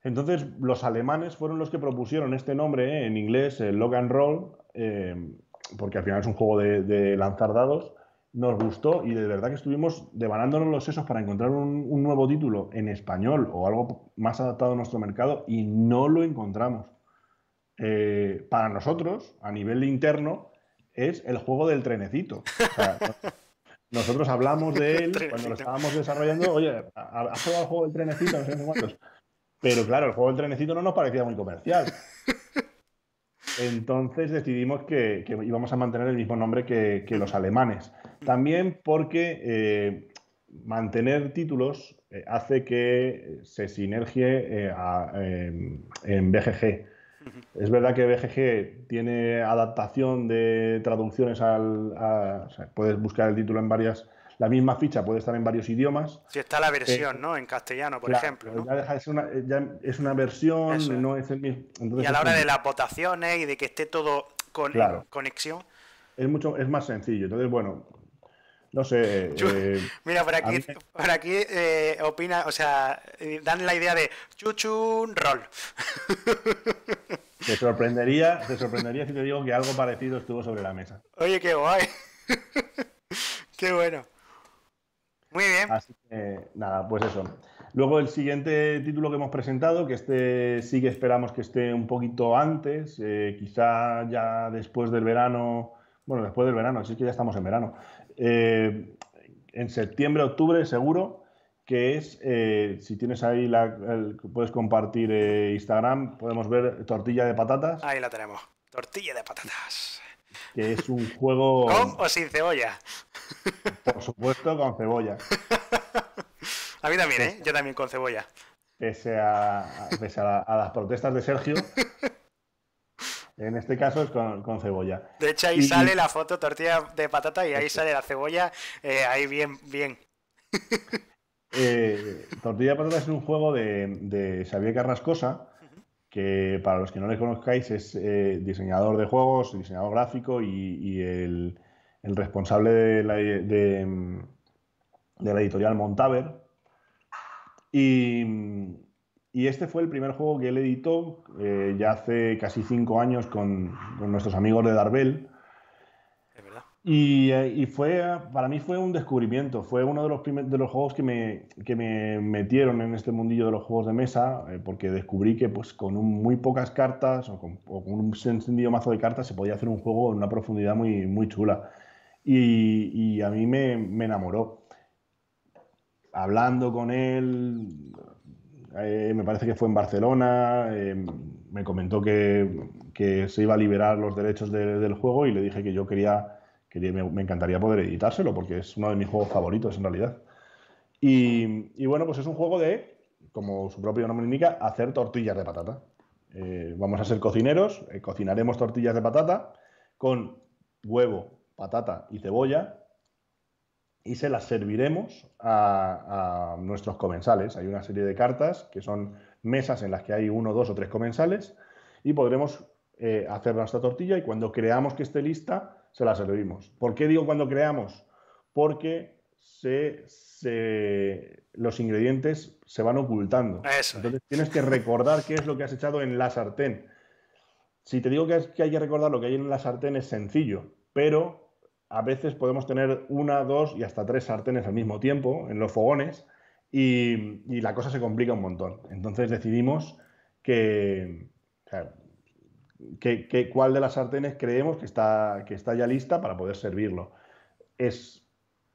Entonces, los alemanes fueron los que propusieron este nombre eh, en inglés, Logan Roll, porque al final es un juego de, de lanzar dados nos gustó y de verdad que estuvimos devanándonos los sesos para encontrar un, nuevo título en español o algo más adaptado a nuestro mercado y no lo encontramos. Eh, para nosotros, a nivel interno, es el juego del trenecito. [LAUGHS] nosotros hablamos de [LAUGHS] él cuando lo estábamos desarrollando, oye, ¿has jugado el juego del trenecito? No sé cuántos. Pero claro, el juego del trenecito no nos parecía muy comercial. [LAUGHS] Entonces decidimos que, íbamos a mantener el mismo nombre que los alemanes. También porque eh, mantener títulos eh, hace que se sinergie eh, en BGG. Es verdad que BGG tiene adaptación de traducciones al... puedes buscar el título en varias... La misma ficha puede estar en varios idiomas. Si está la versión, ¿no? En castellano, por ejemplo. es una versión, no y a la hora de las votaciones y de que esté todo con conexión. Es, mucho, es más sencillo. Entonces, bueno, no sé. Eh, mira, por aquí, aquí eh, opina, o sea, eh, dan la idea de chuchun rol. Te sorprendería, te sorprendería si te digo que algo parecido estuvo sobre la mesa. Oye, qué guay. [LAUGHS] qué bueno. Muy bien. nada, pues eso. Luego el siguiente título que hemos presentado, que este sí que esperamos que esté un poquito antes, quizá ya después del verano, bueno, después del verano, si es que ya estamos en verano, eh, en septiembre, octubre, seguro, que es, eh, si tienes ahí, la, puedes compartir eh, Instagram, podemos ver tortilla de patatas. Ahí la tenemos, tortilla de patatas. Que es un juego... [LAUGHS] ¿Con o sin cebolla? [LAUGHS] Por supuesto, con cebolla. [LAUGHS] a mí también, ¿eh? Yo también con cebolla. Pese a las protestas de Sergio, en este caso es con, cebolla. De hecho, ahí sale la foto tortilla de patata y ahí sale la cebolla, eh, ahí bien, bien. [LAUGHS] Eh, tortilla de patata es un juego de, Xavier Carrascosa, que para los que no le conozcáis es eh, diseñador de juegos, diseñador gráfico y, el, responsable de la, de la editorial Montaver. Y, y este fue el primer juego que él editó eh, ya hace casi cinco años con, nuestros amigos de Darbel. Eh, y, fue, para mí fue un descubrimiento, fue uno de los, primeros de los juegos que me, me metieron en este mundillo de los juegos de mesa, eh, porque descubrí que pues, con muy pocas cartas o con, un sencillo mazo de cartas se podía hacer un juego en una profundidad muy, muy chula. Y, a mí me, me enamoró hablando con él, me parece que fue en Barcelona, eh, me comentó que, se iba a liberar los derechos del juego y le dije que yo quería, me, encantaría poder editárselo porque es uno de mis juegos favoritos en realidad. Y, bueno, pues es un juego de, como su propio nombre indica, hacer tortillas de patata. Eh, vamos a ser cocineros, eh, cocinaremos tortillas de patata con huevo, patata y cebolla y se las serviremos a, nuestros comensales. Hay una serie de cartas que son mesas en las que hay uno, dos o tres comensales y podremos eh, hacer nuestra tortilla y cuando creamos que esté lista, se la servimos. ¿Por qué digo cuando creamos? Porque se, se, los ingredientes se van ocultando. Entonces tienes que recordar qué es lo que has echado en la sartén. Si te digo que hay que recordar lo que hay en la sartén es sencillo, pero a veces podemos tener una, dos y hasta tres sartenes al mismo tiempo en los fogones y, la cosa se complica un montón. Entonces decidimos que, cuál de las sartenes creemos que está, que está ya lista para poder servirlo. Es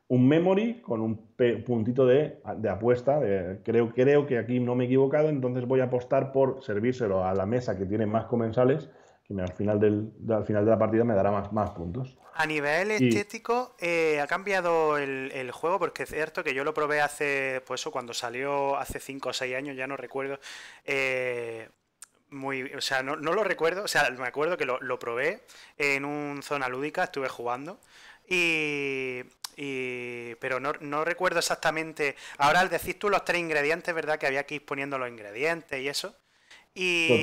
un memory con un puntito de, apuesta. creo, creo que aquí no me he equivocado, entonces voy a apostar por servírselo a la mesa que tiene más comensales que al, final del, final de la partida me dará más, más puntos. A nivel estético, eh, ha cambiado el, juego, porque es cierto que yo lo probé hace, pues eso, cuando salió hace 5 o 6 años, ya no recuerdo. Eh, muy, o sea, no, lo recuerdo, o sea, me acuerdo que lo, probé en una zona lúdica, estuve jugando. Y, y, pero no, recuerdo exactamente. Ahora al decir tú los tres ingredientes, ¿verdad? Que había que ir poniendo los ingredientes y eso. Y,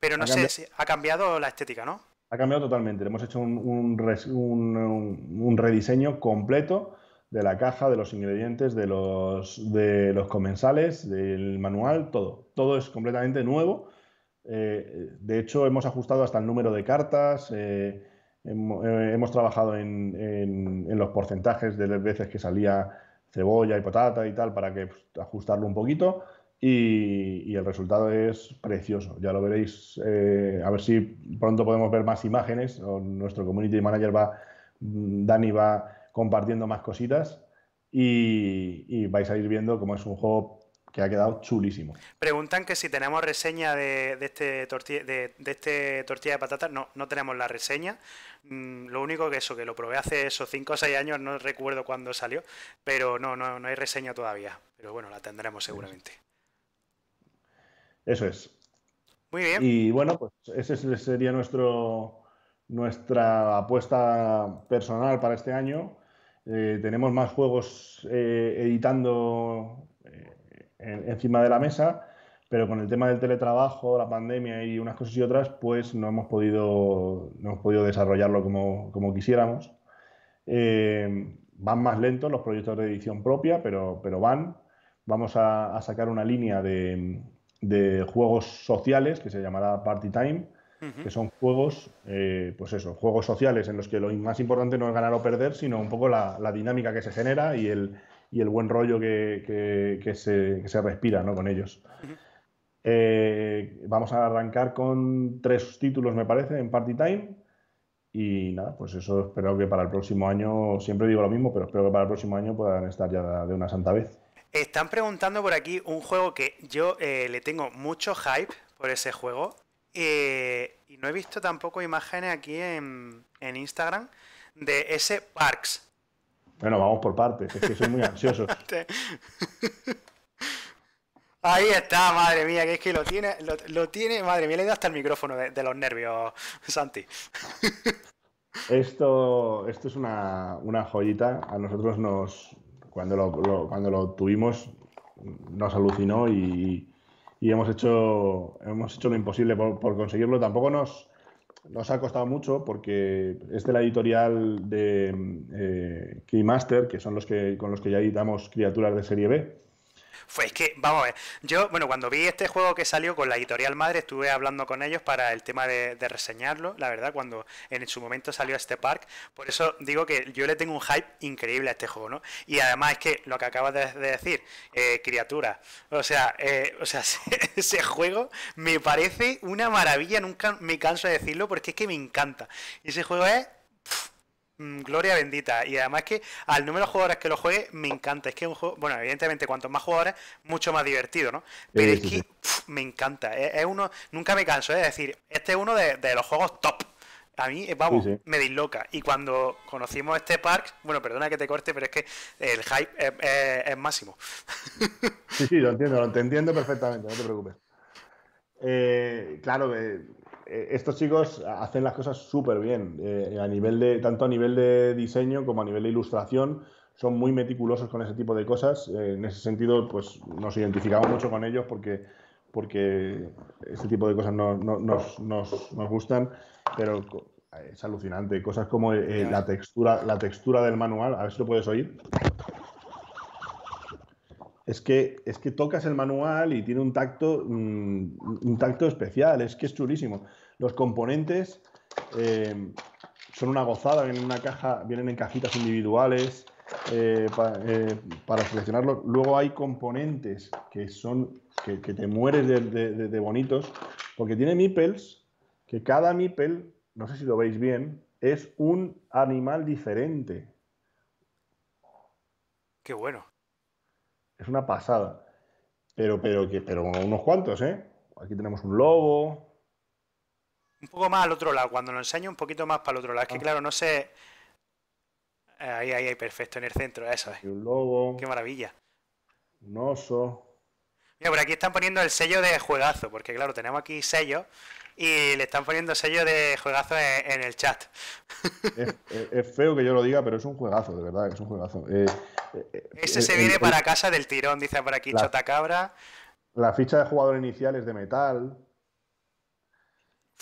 pero no sé si ha cambiado la estética, ¿no? Ha cambiado totalmente. hemos hecho un, un, rediseño completo de la caja, de los ingredientes, de los, de los comensales, del manual, todo. Todo es completamente nuevo. Eh, de hecho, hemos ajustado hasta el número de cartas. Eh, eh, hemos, trabajado en, en, los porcentajes de las veces que salía cebolla y patata y tal para que pues, ajustarlo un poquito. Y, el resultado es precioso. Ya lo veréis. Eh, a ver si pronto podemos ver más imágenes. nuestro community manager va, mm, Dani va compartiendo más cositas y, vais a ir viendo cómo es un juego que ha quedado chulísimo. Preguntan que si tenemos reseña de, de este, tortilla, de, este tortilla de patatas. No, no tenemos la reseña. Mm, lo único que eso, que lo probé hace esos 5 o 6 años, no recuerdo cuándo salió, pero no, no, hay reseña todavía. Pero bueno, la tendremos seguramente. Eso es. Muy bien. Y bueno, pues ese sería nuestro, nuestra apuesta personal para este año. Eh, tenemos más juegos eh, editando eh, encima de la mesa, pero con el tema del teletrabajo, la pandemia y unas cosas y otras, pues no hemos podido, podido desarrollarlo como, quisiéramos. van más lentos los proyectos de edición propia, pero, pero van. Vamos a sacar una línea de, de juegos sociales, que se llamará Party Time, que son juegos, eh, pues eso, juegos sociales en los que lo más importante no es ganar o perder, sino un poco la, dinámica que se genera y el, el buen rollo que, se, respira ¿no? con ellos. Eh, vamos a arrancar con tres títulos, me parece, en Party Time. Y nada, pues eso espero que para el próximo año, siempre digo lo mismo, pero espero que para el próximo año puedan estar ya de una santa vez. Están preguntando por aquí un juego que yo eh, le tengo mucho hype por ese juego. Eh, y no he visto tampoco imágenes aquí en, Instagram de ese Parks. Bueno, vamos por partes, es que soy muy ansioso. [LAUGHS] Ahí está, madre mía, que es que lo tiene, lo, tiene, madre mía, le he hasta el micrófono de, los nervios, Santi. esto, esto es una, joyita, a nosotros nos, cuando lo, cuando lo tuvimos nos alucinó y, hemos, hecho, hemos hecho lo imposible por, conseguirlo. Tampoco nos, nos ha costado mucho porque es de la editorial de eh, Keymaster, que son los que con los que ya editamos criaturas de serie B. Fue es que, vamos a ver, yo, bueno, cuando vi este juego que salió con la editorial madre, estuve hablando con ellos para el tema de, reseñarlo, la verdad, cuando en su momento salió este park. Por eso digo que yo le tengo un hype increíble a este juego, ¿no? Y además es que lo que acabas de, decir, eh, criatura, o sea, eh, o sea, [LAUGHS] ese juego me parece una maravilla, nunca me canso de decirlo porque es que me encanta. Ese juego es Mm, gloria bendita. Y además que al número de jugadores que lo juegue me encanta. Es que es un juego, bueno, evidentemente cuantos más jugadores, mucho más divertido, ¿no? Pero es que me encanta. Es, uno, nunca me canso, ¿eh? es decir, este es uno de, los juegos top. A mí, eh, vamos, me disloca. Y cuando conocimos este park, bueno, perdona que te corte, pero es que el hype es máximo. [LAUGHS] Sí, sí, lo entiendo, lo entiendo perfectamente, no te preocupes. Eh, claro, eh, eh, estos chicos hacen las cosas súper bien, eh, a nivel de, tanto a nivel de diseño como a nivel de ilustración, son muy meticulosos con ese tipo de cosas. en ese sentido, pues nos identificamos mucho con ellos porque, porque ese tipo de cosas no, nos, gustan, pero es alucinante. Cosas como la, textura, la textura del manual, a ver si lo puedes oír es que, es que tocas el manual y tiene un tacto, mm, un, tacto especial, es que es chulísimo. Los componentes eh, son una gozada, vienen en una caja, vienen en cajitas individuales eh, eh, para seleccionarlos. Luego hay componentes que son que, te mueres de, de, bonitos, porque tiene mipels, que cada mipel, no sé si lo veis bien, es un animal diferente. Qué bueno es una pasada. Pero, pero, que, pero unos cuantos, ¿eh? Aquí tenemos un lobo. Un poco más al otro lado, cuando lo enseño un poquito más para el otro lado. Es que ah. claro, no sé. Ahí, ahí, ahí, perfecto, en el centro, eso es. Y un lobo. Qué maravilla. Un oso. Mira, por aquí están poniendo el sello de juegazo, porque claro, tenemos aquí sello y le están poniendo sello de juegazo en, el chat. Es, feo que yo lo diga, pero es un juegazo, de verdad, es un juegazo. Eh, eh, Ese se eh, viene para casa del tirón, dice por aquí la, Cabra. La ficha de jugador inicial es de metal.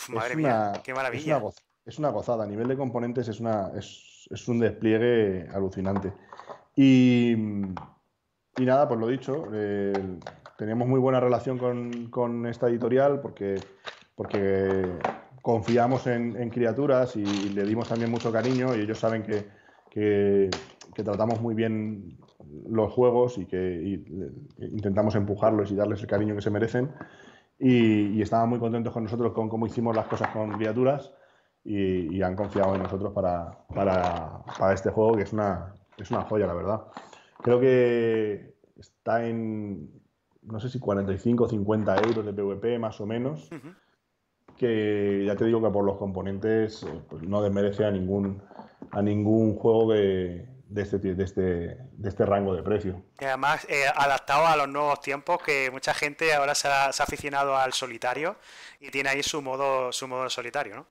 madre mía, qué maravilla. es una, gozada, a nivel de componentes es, una, es, es un despliegue alucinante. Y, y nada, pues lo dicho, tenemos muy buena relación con, con esta editorial porque, porque confiamos en, criaturas y, le dimos también mucho cariño y ellos saben que, que, tratamos muy bien los juegos y que eh, intentamos empujarlos y darles el cariño que se merecen. Y, y, estaban muy contentos con nosotros con cómo hicimos las cosas con criaturas y, han confiado en nosotros para, para, para, este juego que es una, es una joya, la verdad. Creo que está en, no sé si 45 o 50 euros de PvP más o menos, que ya te digo que por los componentes eh, pues, no desmerece a ningún, a ningún juego de, de, este, este, este rango de precio. Y además, eh, adaptado a los nuevos tiempos, que mucha gente ahora se ha, aficionado al solitario y tiene ahí su modo, su modo solitario, ¿no?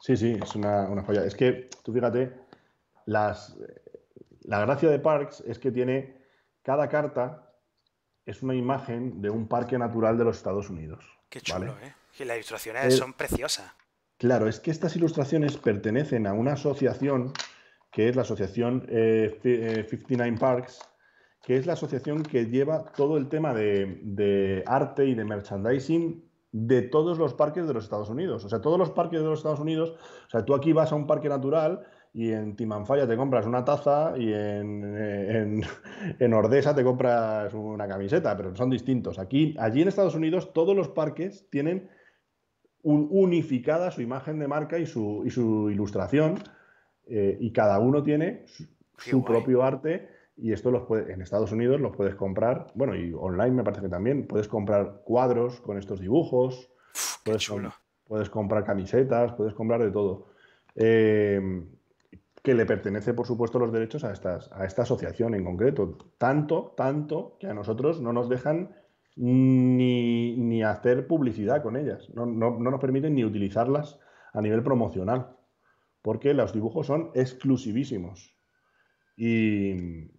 Sí, sí, es una, una falla. Es que, tú fíjate, las, la gracia de Parks es que tiene cada carta es una imagen de un parque natural de los Estados Unidos. Qué chulo, ¿eh? las ilustraciones son preciosas. Claro, es que estas ilustraciones pertenecen a una asociación que es la asociación 59 eh, eh, Parks, que es la asociación que lleva todo el tema de, de, arte y de merchandising de todos los parques de los Estados Unidos. O sea, todos los parques de los Estados Unidos, o sea, tú aquí vas a un parque natural y en Timanfaya te compras una taza y en, eh, [LAUGHS] en, Ordesa te compras una camiseta, pero son distintos. Aquí, allí en Estados Unidos todos los parques tienen unificada su imagen de marca y su, su ilustración eh, y cada uno tiene su, propio arte y esto los puede, en Estados Unidos los puedes comprar, bueno, y online me parece que también, puedes comprar cuadros con estos dibujos, puedes, puedes comprar camisetas, puedes comprar de todo. Eh, que le pertenece, por supuesto, los derechos a, estas, a esta asociación en concreto. Tanto, tanto que a nosotros no nos dejan ni, hacer publicidad con ellas. No, nos permiten ni utilizarlas a nivel promocional, porque los dibujos son exclusivísimos. Y,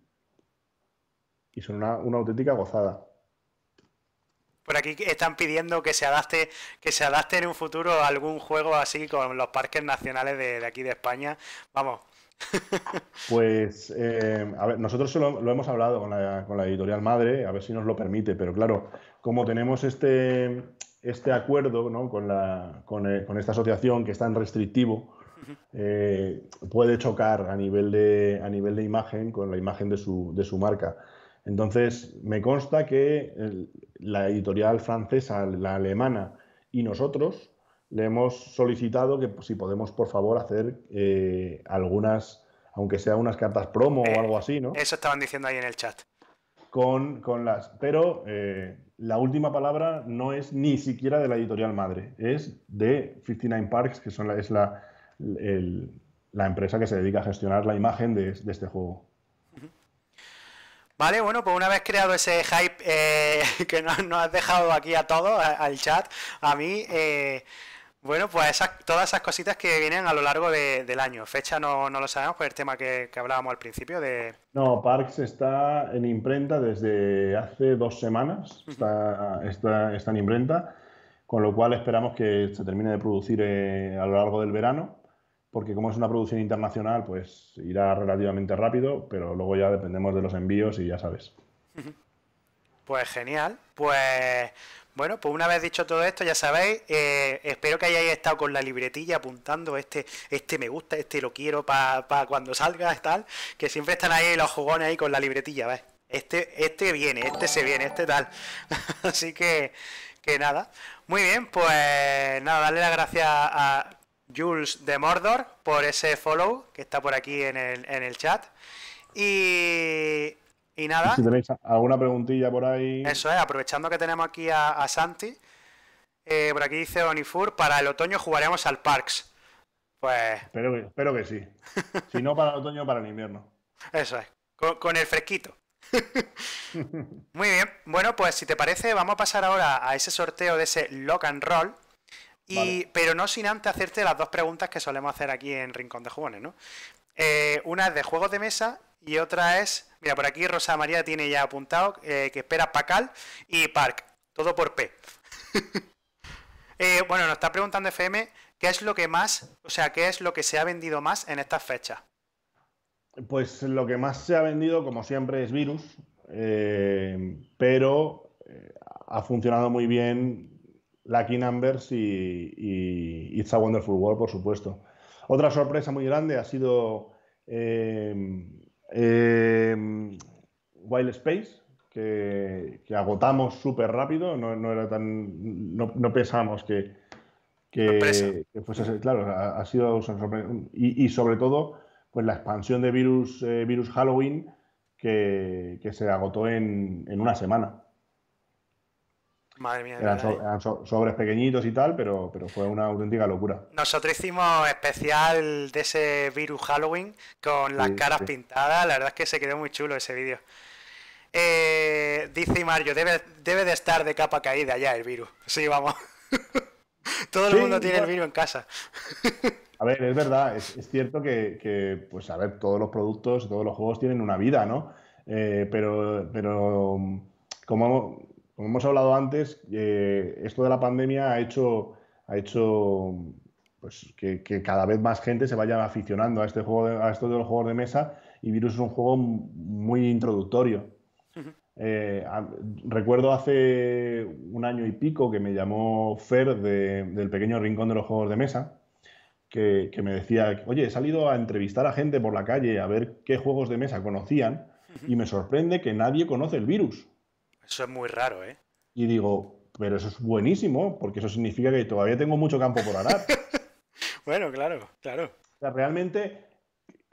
son una, una auténtica gozada. Por aquí están pidiendo que se adapte, que se adapte en un futuro algún juego así con los parques nacionales de aquí de España. Vamos, pues, eh, a ver, nosotros lo, lo hemos hablado con la, editorial madre, a ver si nos lo permite, pero claro, como tenemos este, este acuerdo con, eh, con, esta asociación que es tan restrictivo, eh, puede chocar a nivel, de, a nivel de imagen con la imagen de su, marca. Entonces, me consta que la editorial francesa, la alemana y nosotros le hemos solicitado que pues, si podemos, por favor, hacer eh, algunas, aunque sea unas cartas promo o eh, algo así, ¿no? Eso estaban diciendo ahí en el chat. Con, las. Pero eh, la última palabra no es ni siquiera de la editorial madre, es de 59 Parks, que son la, es la, la empresa que se dedica a gestionar la imagen de, este juego. Vale, bueno, pues una vez creado ese hype [LAUGHS] que nos, no has dejado aquí a todos, al chat, a mí, eh, bueno, pues todas esas cositas que vienen a lo largo del año. Fecha no, lo sabemos por el tema que, hablábamos al principio de... No, Parks está en imprenta desde hace dos semanas. está, en imprenta, con lo cual esperamos que se termine de producir eh, a lo largo del verano, porque como es una producción internacional, pues irá relativamente rápido, pero luego ya dependemos de los envíos y ya sabes. Pues genial. Pues, bueno, pues una vez dicho todo esto, ya sabéis, eh, espero que hayáis estado con la libretilla apuntando este, este me gusta, este lo quiero para cuando salga, tal, que siempre están ahí los jugones ahí con la libretilla, ¿ves? Este, este viene, este se viene, este tal. [LAUGHS] Así que, que nada. Muy bien, pues nada, darle las gracias a Jules de Mordor por ese follow que está por aquí en el chat. Y y nada. Si tenéis alguna preguntilla por ahí. Eso es, aprovechando que tenemos aquí a, Santi. Eh, por aquí dice Onifur, para el otoño jugaremos al Parks. Pues. Espero que, sí. [LAUGHS] si no para el otoño, para el invierno. Eso es. Con, el fresquito. [LAUGHS] Muy bien. Bueno, pues si te parece, vamos a pasar ahora a ese sorteo de ese lock and roll. Y, Pero no sin antes hacerte las dos preguntas que solemos hacer aquí en Rincón de Jugones, ¿no? Eh, una es de juegos de mesa y otra es, mira, por aquí Rosa María tiene ya apuntado eh, que espera Pacal y Park. Todo por P. [LAUGHS] Eh, bueno, nos está preguntando FM qué es lo que más, o sea, qué es lo que se ha vendido más en estas fechas. Pues lo que más se ha vendido, como siempre, es Virus, eh, pero ha funcionado muy bien Lucky Numbers y, y, It's a Wonderful World, por supuesto. Otra sorpresa muy grande ha sido Em, Wild Space, que, agotamos súper rápido, no, era tan. No, pensamos que, que, Claro, ha, sido. Y, sobre todo, pues la expansión de Virus, eh, virus Halloween, que, se agotó en una semana. Madre mía. Eran, ¿eh? sobres pequeñitos y tal, pero, pero fue una auténtica locura. Nosotros hicimos especial de ese virus Halloween con las caras pintadas. La verdad es que se quedó muy chulo ese vídeo. Eh, dice Mario, debe, debe de estar de capa caída ya el virus. Sí, vamos. [LAUGHS] Todo el mundo tiene el virus en casa. a ver, es verdad, es, cierto que, pues a ver, todos los productos, todos los juegos tienen una vida, ¿no? Eh, pero, pero como como hemos hablado antes, eh, esto de la pandemia ha hecho, ha hecho pues, que, cada vez más gente se vaya aficionando a este juego, a esto de los juegos de mesa y Virus es un juego muy introductorio. Eh, recuerdo hace un año y pico que me llamó Fer del pequeño rincón de los juegos de mesa, que, me decía, oye, he salido a entrevistar a gente por la calle a ver qué juegos de mesa conocían y me sorprende que nadie conoce el virus. Eso es muy raro, ¿eh? Y digo, pero eso es buenísimo, porque eso significa que todavía tengo mucho campo por arar. [LAUGHS] bueno, claro, claro. realmente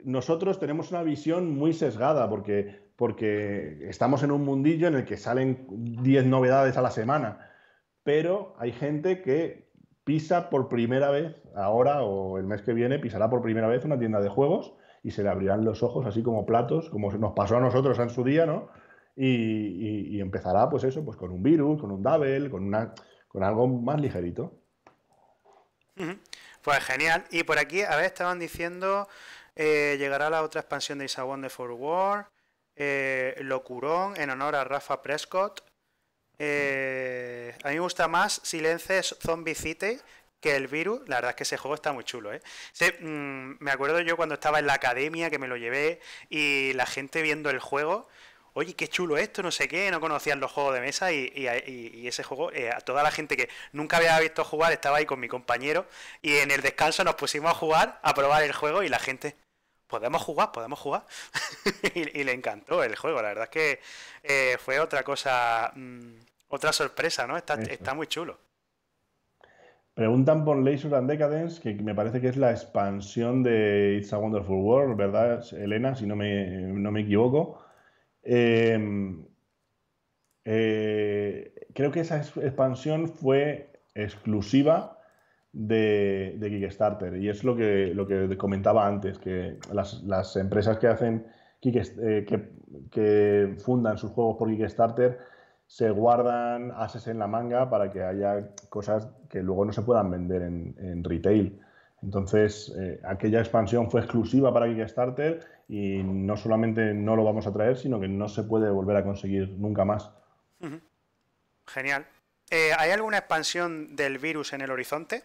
nosotros tenemos una visión muy sesgada, porque, porque estamos en un mundillo en el que salen 10 novedades a la semana, pero hay gente que pisa por primera vez, ahora o el mes que viene, pisará por primera vez una tienda de juegos y se le abrirán los ojos así como platos, como nos pasó a nosotros en su día, ¿no? y, empezará, pues eso, pues con un virus, con un double, con, una, con algo más ligerito. Pues genial. Y por aquí, a ver, estaban diciendo, eh, llegará la otra expansión de Isabón de For War, eh, Locurón, en honor a Rafa Prescott. Eh, a mí me gusta más Silences Zombie City que el virus. La verdad es que ese juego está muy chulo. Mm, me acuerdo yo cuando estaba en la academia que me lo llevé y la gente viendo el juego oye, qué chulo esto, no sé qué, no conocían los juegos de mesa y, ese juego, eh, a toda la gente que nunca había visto jugar, estaba ahí con mi compañero y en el descanso nos pusimos a jugar, a probar el juego y la gente, podemos jugar, podemos jugar. [LAUGHS] y, le encantó el juego, la verdad es que eh, fue otra cosa, mm, otra sorpresa, ¿no? Está, muy chulo. Preguntan por Leisure and Decadence, que me parece que es la expansión de It's a Wonderful World, ¿verdad, Elena? Si no me, no me equivoco. Em, eh, creo que esa expansión fue exclusiva de, Kickstarter y es lo que, lo que comentaba antes, que las, empresas que hacen eh, que, fundan sus juegos por Kickstarter se guardan ases en la manga para que haya cosas que luego no se puedan vender en retail. Entonces, eh, aquella expansión fue exclusiva para Kickstarter y no solamente no lo vamos a traer, sino que no se puede volver a conseguir nunca más. Genial. Eh, ¿Hay alguna expansión del virus en el horizonte?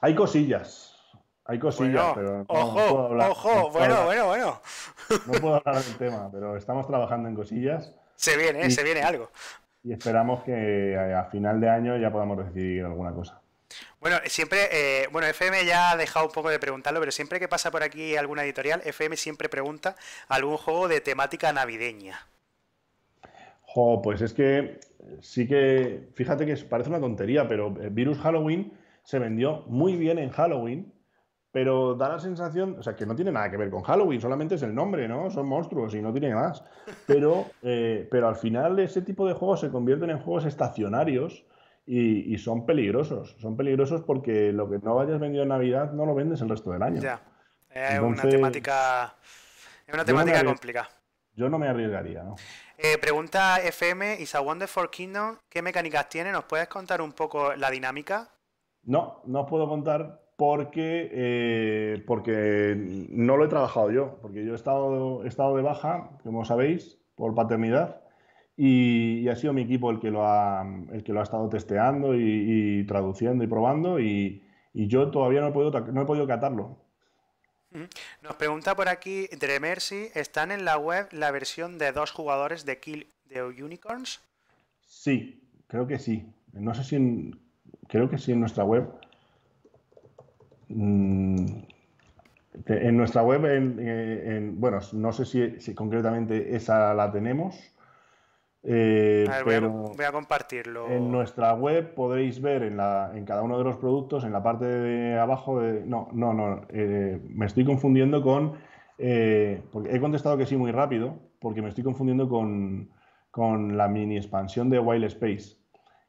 Hay cosillas. Hay cosillas, pero. ojo, bueno, bueno, bueno. No puedo hablar del tema, pero estamos trabajando en cosillas. Se viene, se viene algo. Y esperamos que eh, a final de año ya podamos decidir alguna cosa. Bueno, siempre, eh, bueno, FM ya ha dejado un poco de preguntarlo, pero siempre que pasa por aquí alguna editorial, FM siempre pregunta algún juego de temática navideña. Jo, pues es que sí que, fíjate que parece una tontería, pero eh, Virus Halloween se vendió muy bien en Halloween, pero da la sensación, o sea, que no tiene nada que ver con Halloween, solamente es el nombre, ¿no? Son monstruos y no tiene más. [LAUGHS] Pero, eh, pero al final ese tipo de juegos se convierten en juegos estacionarios y, son peligrosos. Son peligrosos porque lo que no hayas vendido en Navidad no lo vendes el resto del año. Ya, es una temática, es una temática complicada. Yo no me arriesgaría, eh, pregunta FM, y a Kingdom, ¿qué mecánicas tiene? ¿Nos puedes contar un poco la dinámica? No, no os puedo contar porque, eh, porque no lo he trabajado yo, porque yo he estado, he estado de baja, como sabéis, por paternidad. Y, ha sido mi equipo el que lo ha, que lo ha estado testeando y, traduciendo y probando y, yo todavía no he podido, no he podido catarlo. Nos pregunta por aquí Dremercy, ¿están en la web la versión de dos jugadores de Kill de Unicorns? Sí, creo que sí. No sé si en, creo que sí en nuestra web. Mm, en nuestra web, eh, en, bueno, no sé si concretamente esa la tenemos, eh, pero voy, a, compartirlo. En nuestra web podréis ver en, cada uno de los productos, en la parte de abajo, de, no, no, no, eh, me estoy confundiendo con, eh, porque he contestado que sí muy rápido, porque me estoy confundiendo con, la mini expansión de Wild Space,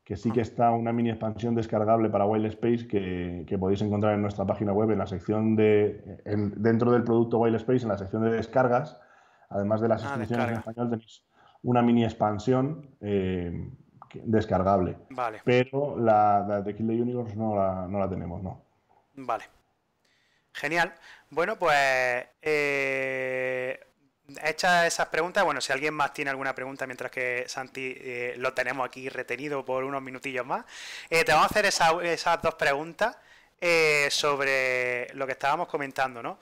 que sí que ah. está una mini expansión descargable para Wild Space que, podéis encontrar en nuestra página web, en la sección de, dentro del producto Wild Space, en la sección de descargas, además de las instrucciones ah, en español tenéis una mini expansión eh, descargable. Pero la, de Kill the no la, no la tenemos, no. Vale. Genial. Bueno, pues eh, hechas esas preguntas, bueno, si alguien más tiene alguna pregunta mientras que Santi eh, lo tenemos aquí retenido por unos minutillos más, eh, te vamos a hacer esas dos preguntas sobre lo que estábamos comentando, ¿no?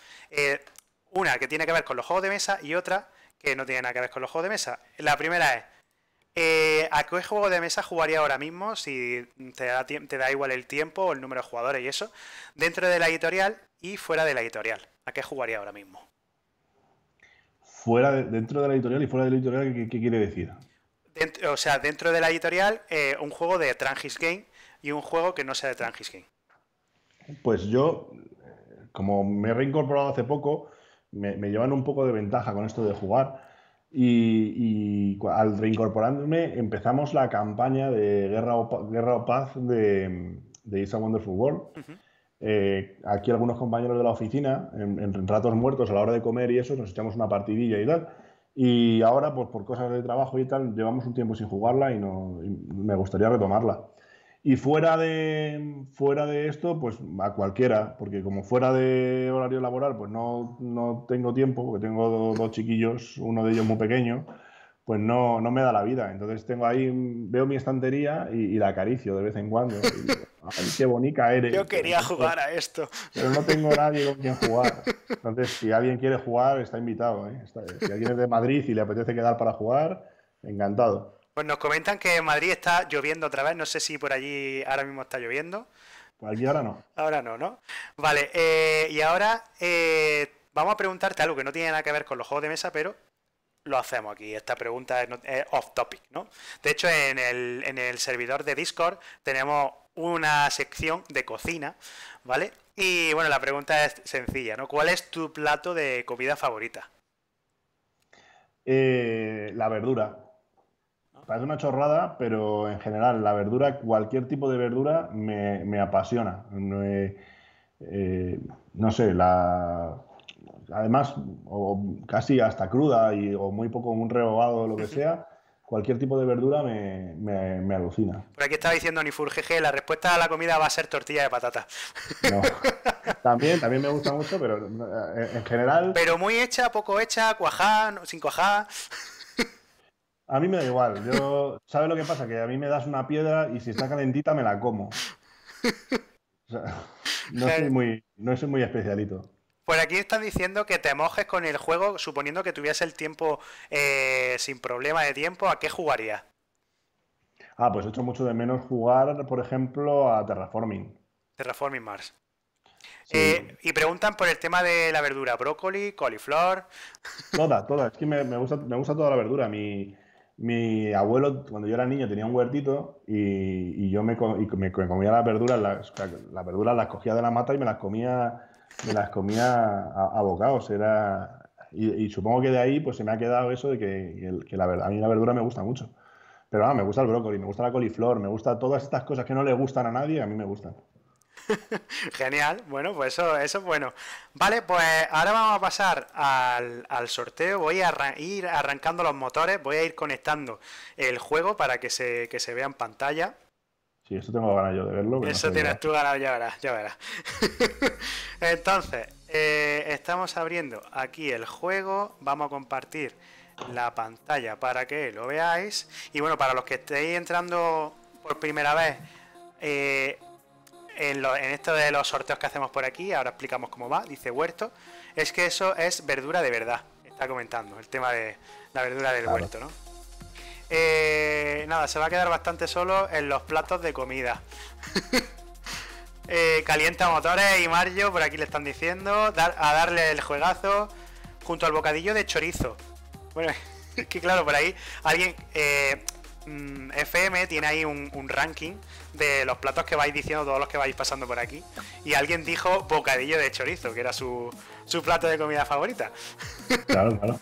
una que tiene que ver con los juegos de mesa y otra que no tiene nada que ver con los juegos de mesa. La primera es, eh, ¿a qué juego de mesa jugaría ahora mismo si te da, igual el tiempo o el número de jugadores y eso? Dentro de la editorial y fuera de la editorial. ¿A qué jugaría ahora mismo? Fuera dentro de la editorial y fuera de la editorial, ¿qué, quiere decir? Dentro, o sea, dentro de la editorial, eh, un juego de Trangis Game y un juego que no sea de Trangis Game. Pues yo, eh, como me he reincorporado hace poco, me, llevan un poco de ventaja con esto de jugar. Y, al reincorporarme empezamos la campaña de Guerra o, Guerra o Paz de, de wonder a Wonderful World. aquí algunos compañeros de la oficina, en, ratos muertos a la hora de comer y eso, nos echamos una partidilla y tal. Y ahora, pues por cosas de trabajo y tal, llevamos un tiempo sin jugarla y, no, y me gustaría retomarla. Y fuera de, fuera de esto, pues a cualquiera, porque como fuera de horario laboral, pues no, no tengo tiempo, porque tengo dos, chiquillos, uno de ellos muy pequeño, pues no, no, me da la vida. Entonces tengo ahí, veo mi estantería y, la acaricio de vez en cuando. Ay, qué bonita eres. Yo quería jugar a esto. Pero no tengo nadie con quien jugar. Entonces, si alguien quiere jugar, está invitado. ¿eh? si alguien es de Madrid y le apetece quedar para jugar, encantado. Pues nos comentan que en Madrid está lloviendo otra vez. No sé si por allí ahora mismo está lloviendo. por allí ahora no. Ahora no, ¿no? Vale, eh, y ahora eh, vamos a preguntarte algo que no tiene nada que ver con los juegos de mesa, pero lo hacemos aquí. Esta pregunta es, off topic, ¿no? De hecho, en el, servidor de Discord tenemos una sección de cocina, ¿vale? Y bueno, la pregunta es sencilla, ¿no? ¿Cuál es tu plato de comida favorita? Eh, la verdura. Parece una chorrada, pero en general la verdura, cualquier tipo de verdura, me, apasiona. Eh, eh, no sé, la... Además, o casi hasta cruda y, o muy poco un rebobado o lo que sea, cualquier tipo de verdura me, me, alucina. Por aquí estaba diciendo Nifur, la respuesta a la comida va a ser tortilla de patata. No. [LAUGHS] También, también me gusta mucho, pero eh, en general... Pero muy hecha, poco hecha, cuajada, sin cuajada a mí me da igual. Yo, ¿Sabes lo que pasa? Que a mí me das una piedra y si está calentita me la como. no, soy muy, no soy muy especialito. Por aquí están diciendo que te mojes con el juego, suponiendo que tuviese el tiempo eh, sin problema de tiempo, ¿a qué jugarías? Ah, pues hecho mucho de menos jugar, por ejemplo, a Terraforming. Terraforming Mars. Eh, y preguntan por el tema de la verdura, brócoli, coliflor. Toda, toda. Es que me, gusta, me gusta toda la verdura. Mi, mi abuelo, cuando yo era niño, tenía un huertito y, yo me, comía las verduras, las, verduras las cogía de la mata y me las comía, me las comía a, Era, y, supongo que de ahí pues, se me ha quedado eso de que, a mí la verdura me gusta mucho. Pero ah, me gusta el brócoli, me gusta la coliflor, me gusta todas estas cosas que no le gustan a nadie, a mí me gustan. [LAUGHS] Genial, bueno, pues eso, es bueno. Vale, pues ahora vamos a pasar al, sorteo. Voy a ir arrancando los motores, voy a ir conectando el juego para que se, que vea en pantalla. Sí, eso tengo ganas yo de verlo. Eso tienes tú ganas, ya verás, verás. [LAUGHS] Entonces, eh, estamos abriendo aquí el juego, vamos a compartir la pantalla para que lo veáis. Y bueno, para los que estéis entrando por primera vez, eh, en, esto de los sorteos que hacemos por aquí, ahora explicamos cómo va, dice Huerto, es que eso es verdura de verdad, está comentando, el tema de la verdura del huerto, ¿no? Eh, nada, se va a quedar bastante solo en los platos de comida. [LAUGHS] Eh, calienta motores y Mario, por aquí le están diciendo, a darle el juegazo junto al bocadillo de chorizo. Bueno, [LAUGHS] que claro, por ahí alguien... Eh, FM mm, tiene ahí un, ranking de los platos que vais diciendo, todos los que vais pasando por aquí. Y alguien dijo bocadillo de chorizo, que era su, su plato de comida favorita. [LAUGHS] Claro, claro.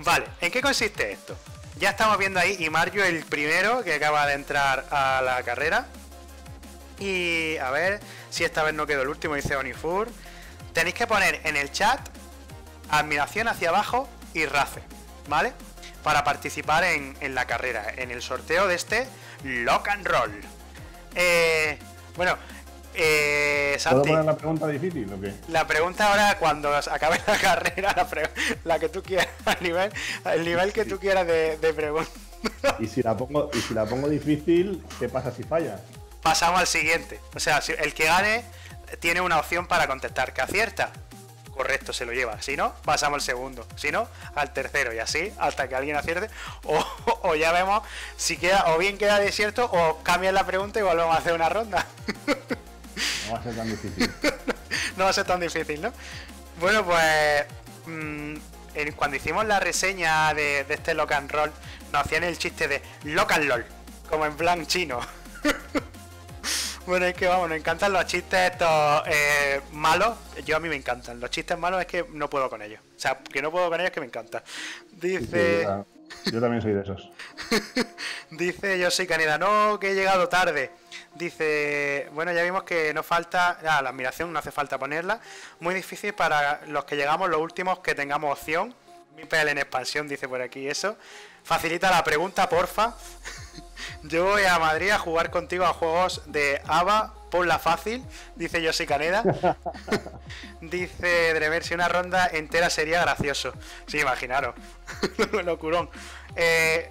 vale, ¿en qué consiste esto? Ya estamos viendo ahí, y Mario el primero que acaba de entrar a la carrera. Y a ver si esta vez no quedó el último, dice Onifur. Tenéis que poner en el chat admiración hacia abajo y rafe, ¿vale? para participar en, la carrera, en el sorteo de este Lock and Roll. Eh, bueno, eh, ¿Puedo la pregunta difícil o qué? La pregunta ahora, cuando acabe la [LAUGHS] carrera, la, que tú quieras, [LAUGHS] el nivel, que tú quieras de, de pregunta. Y si, la pongo, y si la pongo difícil, ¿qué pasa si falla? Pasamos al siguiente. O sea, el que gane tiene una opción para contestar. Que acierta, correcto se lo lleva. Si no, pasamos al segundo. Si no, al tercero. Y así hasta que alguien acierte. [LAUGHS] O, ya vemos si queda, o bien queda desierto, o cambia la pregunta y volvemos a hacer una ronda. [LAUGHS] No va a ser tan difícil. [LAUGHS] no va a ser tan difícil, ¿no? Bueno, pues. Mm, cuando hicimos la reseña de, este local Roll, nos hacían el chiste de local como en plan chino. Bueno, es que vamos, nos encantan los chistes estos eh, malos. Yo a mí me encantan. Los chistes malos es que no puedo con ellos. O sea, que no puedo con ellos es que me encanta. Dice. yo también soy de esos. [LAUGHS] Dice, yo soy Canida, no, que he llegado tarde. Dice, bueno, ya vimos que no falta, ah, la admiración no hace falta ponerla. Muy difícil para los que llegamos, los últimos que tengamos opción. Mi PL en expansión, dice por aquí eso. Facilita la pregunta, porfa. [LAUGHS] Yo voy a Madrid a jugar contigo a juegos de por la fácil, dice José Caneda. [LAUGHS] dice ver si una ronda entera sería gracioso. Sí, imaginaros. [LAUGHS] Locurón. Eh,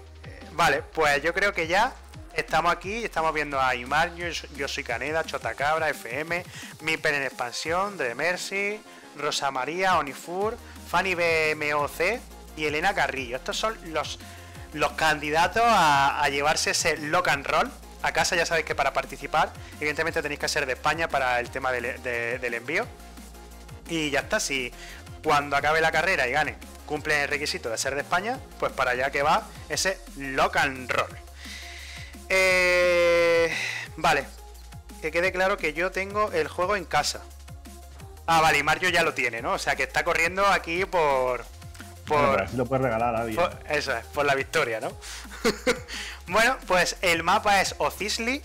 vale, pues yo creo que ya estamos aquí, estamos viendo a Imar, yo, Caneda, soy Caneda, Chotacabra, FM, Mipen en expansión, Dremercy, Rosa María, Onifur, Fanny BMOC y Elena Carrillo. Estos son los los candidatos a, llevarse ese lock and roll a casa. Ya sabéis que para participar, evidentemente tenéis que ser de España para el tema del, envío. Y ya está, si cuando acabe la carrera y gane, cumple el requisito de ser de España, pues para allá que va ese lock and roll. Eh, vale, que quede claro que yo tengo el juego en casa. Ah, vale, y Mario ya lo tiene, ¿no? O sea que está corriendo aquí por, por, regalar a eso es, por la victoria, ¿no? [LAUGHS] bueno, pues el mapa es Ocisli,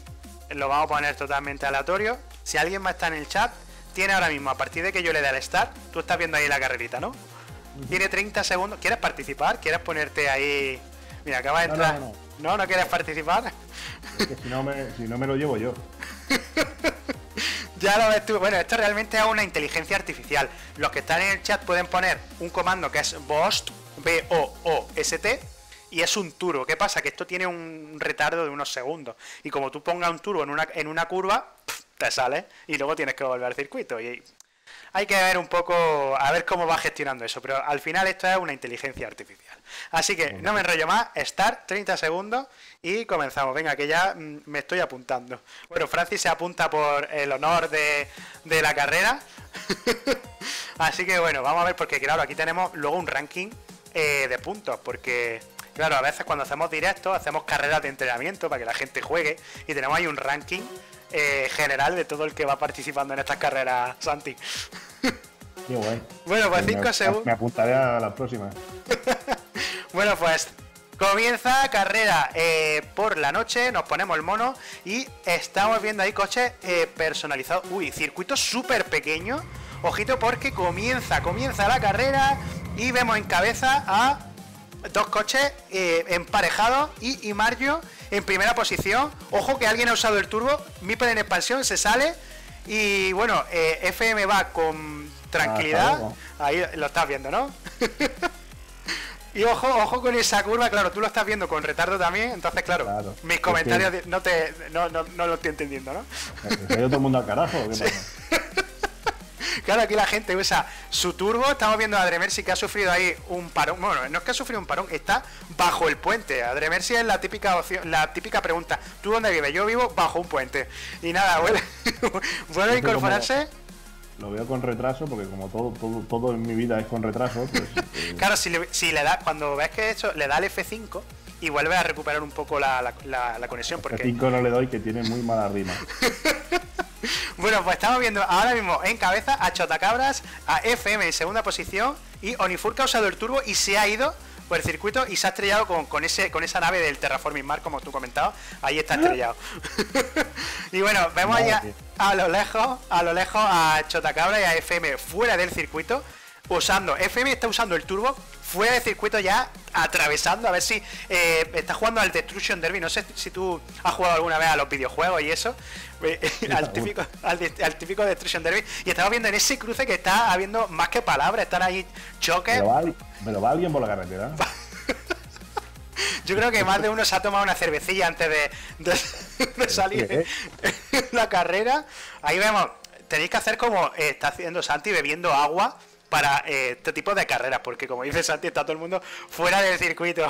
lo vamos a poner totalmente aleatorio. Si alguien más está en el chat, tiene ahora mismo, a partir de que yo le dé al start, tú estás viendo ahí la carrerita, ¿no? Tiene 30 segundos. ¿Quieres participar? ¿Quieres ponerte ahí? Mira, acaba de entrar. No no. quieres participar. si no me lo llevo yo. [LAUGHS] Ya lo ves tú. Bueno, esto realmente es una inteligencia artificial. Los que están en el chat pueden poner un comando que es BOST, B-O-O-S-T, y es un turbo. ¿Qué pasa? Que esto tiene un retardo de unos segundos. Y como tú pongas un turbo en una, en una curva, te sale y luego tienes que volver al circuito. Y hay que ver un poco, a ver cómo va gestionando eso. Pero al final esto es una inteligencia artificial. Así que no me enrollo más, estar 30 segundos y comenzamos. Venga, que ya mm, me estoy apuntando. Bueno, Francis se apunta por el honor de, la carrera. [LAUGHS] Así que bueno, vamos a ver, porque claro, aquí tenemos luego un ranking eh, de puntos, porque claro, a veces cuando hacemos directos, hacemos carreras de entrenamiento para que la gente juegue y tenemos ahí un ranking eh, general de todo el que va participando en estas carreras, Santi. Qué guay. Bueno, pues cinco segundos. Me apuntaré a las próximas. [LAUGHS] bueno, pues Comienza carrera eh, por la noche, nos ponemos el mono y estamos viendo ahí coches eh, personalizados. Uy, circuito súper pequeño. Ojito porque comienza, comienza la carrera y vemos en cabeza a dos coches eh, emparejados y, Mario en primera posición. Ojo que alguien ha usado el turbo, Mipel en expansión se sale y bueno, FM va con ah, tranquilidad. ahí lo estás viendo, ¿no? [LAUGHS] Y ojo, ojo con esa curva, claro, tú lo estás viendo con retardo también, entonces claro, mis comentarios no te no, no, lo estoy entendiendo, ¿no? Se todo el mundo al carajo, ¿qué [LAUGHS] Claro, aquí la gente usa su turbo. Estamos viendo a Dremercy que ha sufrido ahí un parón. Bueno, no es que ha sufrido un parón, está bajo el puente. si es la típica la típica pregunta. ¿Tú dónde vives? Yo vivo bajo un puente. Y nada, vuelve, [LAUGHS] a incorporarse lo veo con retraso, porque como todo, todo, en mi vida es con retraso. Pues, [LAUGHS] eh, claro, si le, da, cuando ves que hecho, le da el F5 y vuelve a recuperar un poco la, conexión. Porque... F5 no le doy, que tiene muy mala rima. [LAUGHS] bueno, pues estamos viendo ahora mismo en cabeza a Chotacabras, a FM en segunda posición y Onifurca ha usado el turbo y se ha ido por el circuito y se ha estrellado con, ese, con esa nave del Terraforming Mar, como tú comentabas. Ahí está estrellado. [LAUGHS] y bueno, vemos allá a lo lejos, a lo lejos a Chotacabra y a FM fuera del circuito usando. FM está usando el turbo fue de circuito ya atravesando. A ver si eh, está jugando al Destruction Derby. No sé si tú has jugado alguna vez a los videojuegos y eso. [LAUGHS] Eh, al, típico, al, Destruction Derby. Y estamos viendo en ese cruce que está habiendo más que palabras. Están ahí choques. ¿Me lo va, alguien por la carretera? [LAUGHS] Yo creo que más de uno se ha tomado una cervecilla antes de, de, de salir ¿eh? la carrera. Ahí vemos, tenéis que hacer como está haciendo Santi, bebiendo agua para eh, este tipo de carreras, porque como dice Santi, está todo el mundo fuera del circuito.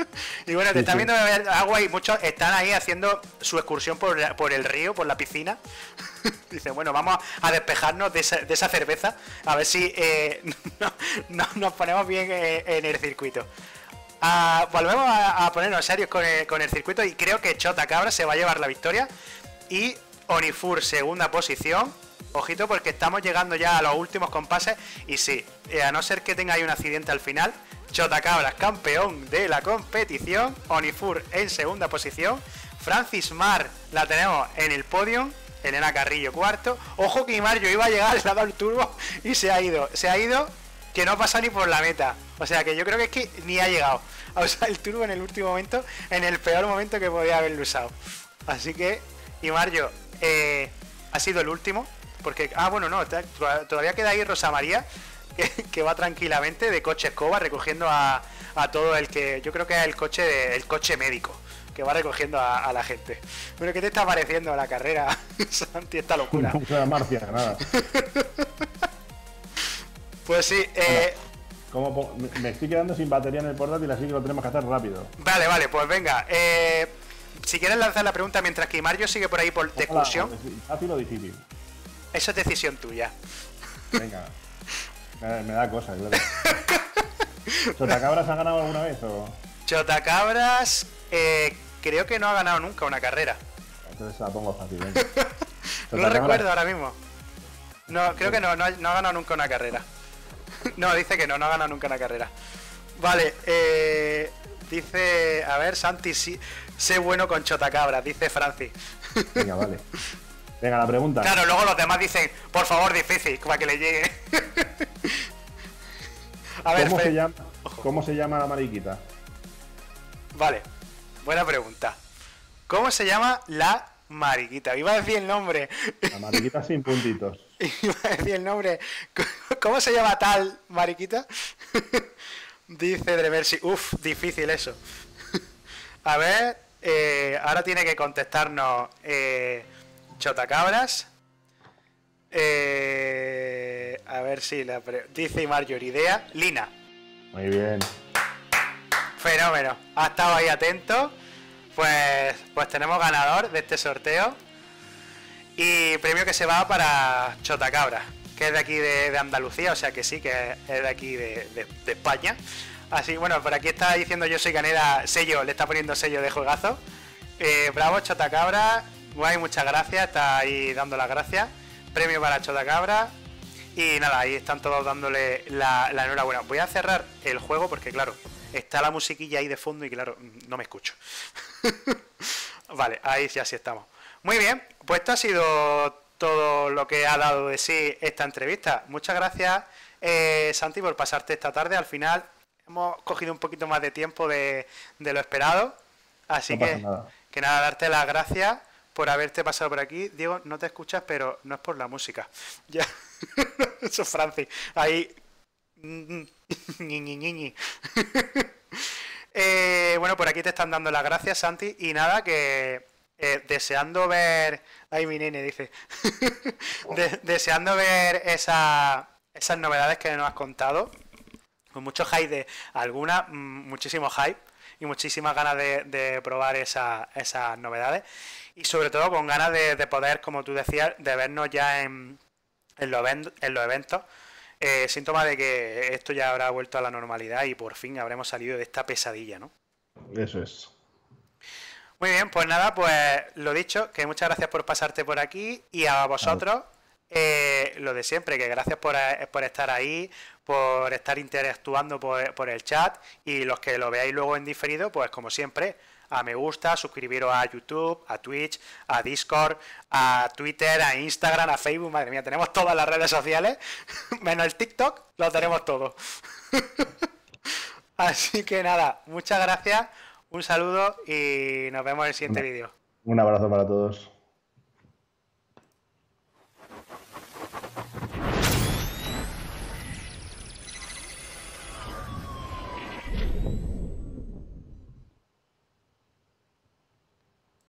[LAUGHS] y bueno, te están viendo agua y muchos están ahí haciendo su excursión por, el río, por la piscina. [LAUGHS] Dicen, bueno, vamos a despejarnos de esa, cerveza, a ver si eh, [LAUGHS] nos ponemos bien eh, en el circuito. Ah, volvemos a, ponernos serios con el circuito y creo que Chota Cabra se va a llevar la victoria y Onifur segunda posición. Ojito porque estamos llegando ya a los últimos compases y sí, eh, a no ser que tenga ahí un accidente al final, Chota Cabras campeón de la competición, Onifur en segunda posición, Francis Mar la tenemos en el podio, Elena Carrillo cuarto, ojo que Imar iba a llegar, se ha dado el turbo y se ha ido, se ha ido que no pasa ni por la meta, o sea que yo creo que es que ni ha llegado, [LAUGHS] A usar el turbo en el último momento, en el peor momento que podía haberlo usado, así que Imar eh, ha sido el último, porque, ah, bueno, no, todavía queda ahí Rosa María, que, va tranquilamente de coche escoba recogiendo a, a, todo el que. Yo creo que es el coche, el coche médico, que va recogiendo a, la gente. Bueno, ¿qué te está pareciendo la carrera, [LAUGHS] Santi? Esta locura. [LAUGHS] pues sí, eh, me estoy quedando sin batería en el portátil, así que lo tenemos que hacer rápido. Vale, vale, pues venga. Eh, si quieres lanzar la pregunta mientras que Mario sigue por ahí por discusión. Fácil o difícil. Eso es decisión tuya. Venga. Me da cosas claro. [LAUGHS] ¿Chotacabras ha ganado alguna vez o...? Chotacabras eh, creo que no ha ganado nunca una carrera. Entonces la pongo fácil. [LAUGHS] no recuerdo ahora mismo. No, creo que no, no, ha ganado nunca una carrera. [LAUGHS] no, dice que no, no ha ganado nunca una carrera. Vale, eh, dice, a ver, Santi, sí, sé bueno con Chotacabras, dice Francis. Venga, vale. Venga, la pregunta. Claro, luego los demás dicen, por favor, difícil, para que le llegue. [LAUGHS] A ver, ¿Cómo, se llama, la mariquita? Vale, buena pregunta. ¿Cómo se llama la mariquita? Iba a decir el nombre. La mariquita sin puntitos. [LAUGHS] Iba a decir el nombre. ¿Cómo se llama tal mariquita? [LAUGHS] Dice Dreversi. Uf, difícil eso. A ver, eh, ahora tiene que contestarnos. Eh, Chotacabras. Eh, a ver si la dice Marjorie Idea. Lina. Muy bien. Fenómeno. Ha estado ahí atento. Pues, pues tenemos ganador de este sorteo. Y premio que se va para Chotacabra, que es de aquí de, Andalucía, o sea que sí, que es de aquí de, España. Así, bueno, por aquí está diciendo yo soy ganera... sello, le está poniendo sello de juegazo. Eh, bravo, Chotacabra, Guay, muchas gracias, está ahí dando las gracias. Premio para Chota Cabra. Y nada, ahí están todos dándole la, enhorabuena. Voy a cerrar el juego porque, claro, está la musiquilla ahí de fondo y, claro, no me escucho. [LAUGHS] vale, ahí ya sí estamos. Muy bien, pues esto ha sido todo lo que ha dado de sí esta entrevista. Muchas gracias, eh, Santi, por pasarte esta tarde. Al final hemos cogido un poquito más de tiempo de, lo esperado. Así que, que nada, darte las gracias por haberte pasado por aquí. Diego, no te escuchas, pero no es por la música. [LAUGHS] Ya. Eso Francis. Ahí. [LAUGHS] eh, bueno, por aquí te están dando las gracias, Santi. Y nada, que eh, deseando ver. Ay, mi nene dice. [LAUGHS] deseando ver esa, esas novedades que nos has contado. Con mucho hype de alguna, mm, muchísimo hype y muchísimas ganas de, probar esas novedades. Y sobre todo con ganas de, poder, como tú decías, de vernos ya en, los, eventos. Eh, síntoma de que esto ya habrá vuelto a la normalidad y por fin habremos salido de esta pesadilla, ¿no? Eso es. Muy bien, pues nada, pues lo dicho, que muchas gracias por pasarte por aquí y a vosotros. Eh, lo de siempre, que gracias eh, por, estar ahí, por estar interactuando por, por, el chat y los que lo veáis luego en diferido, pues como siempre, a me gusta, suscribiros a YouTube, a Twitch, a Discord, a Twitter, a Instagram, a Facebook, madre mía, tenemos todas las redes sociales, [LAUGHS] menos el TikTok, lo tenemos todo. [LAUGHS] Así que nada, muchas gracias, un saludo y nos vemos en el siguiente vídeo. Un abrazo para todos.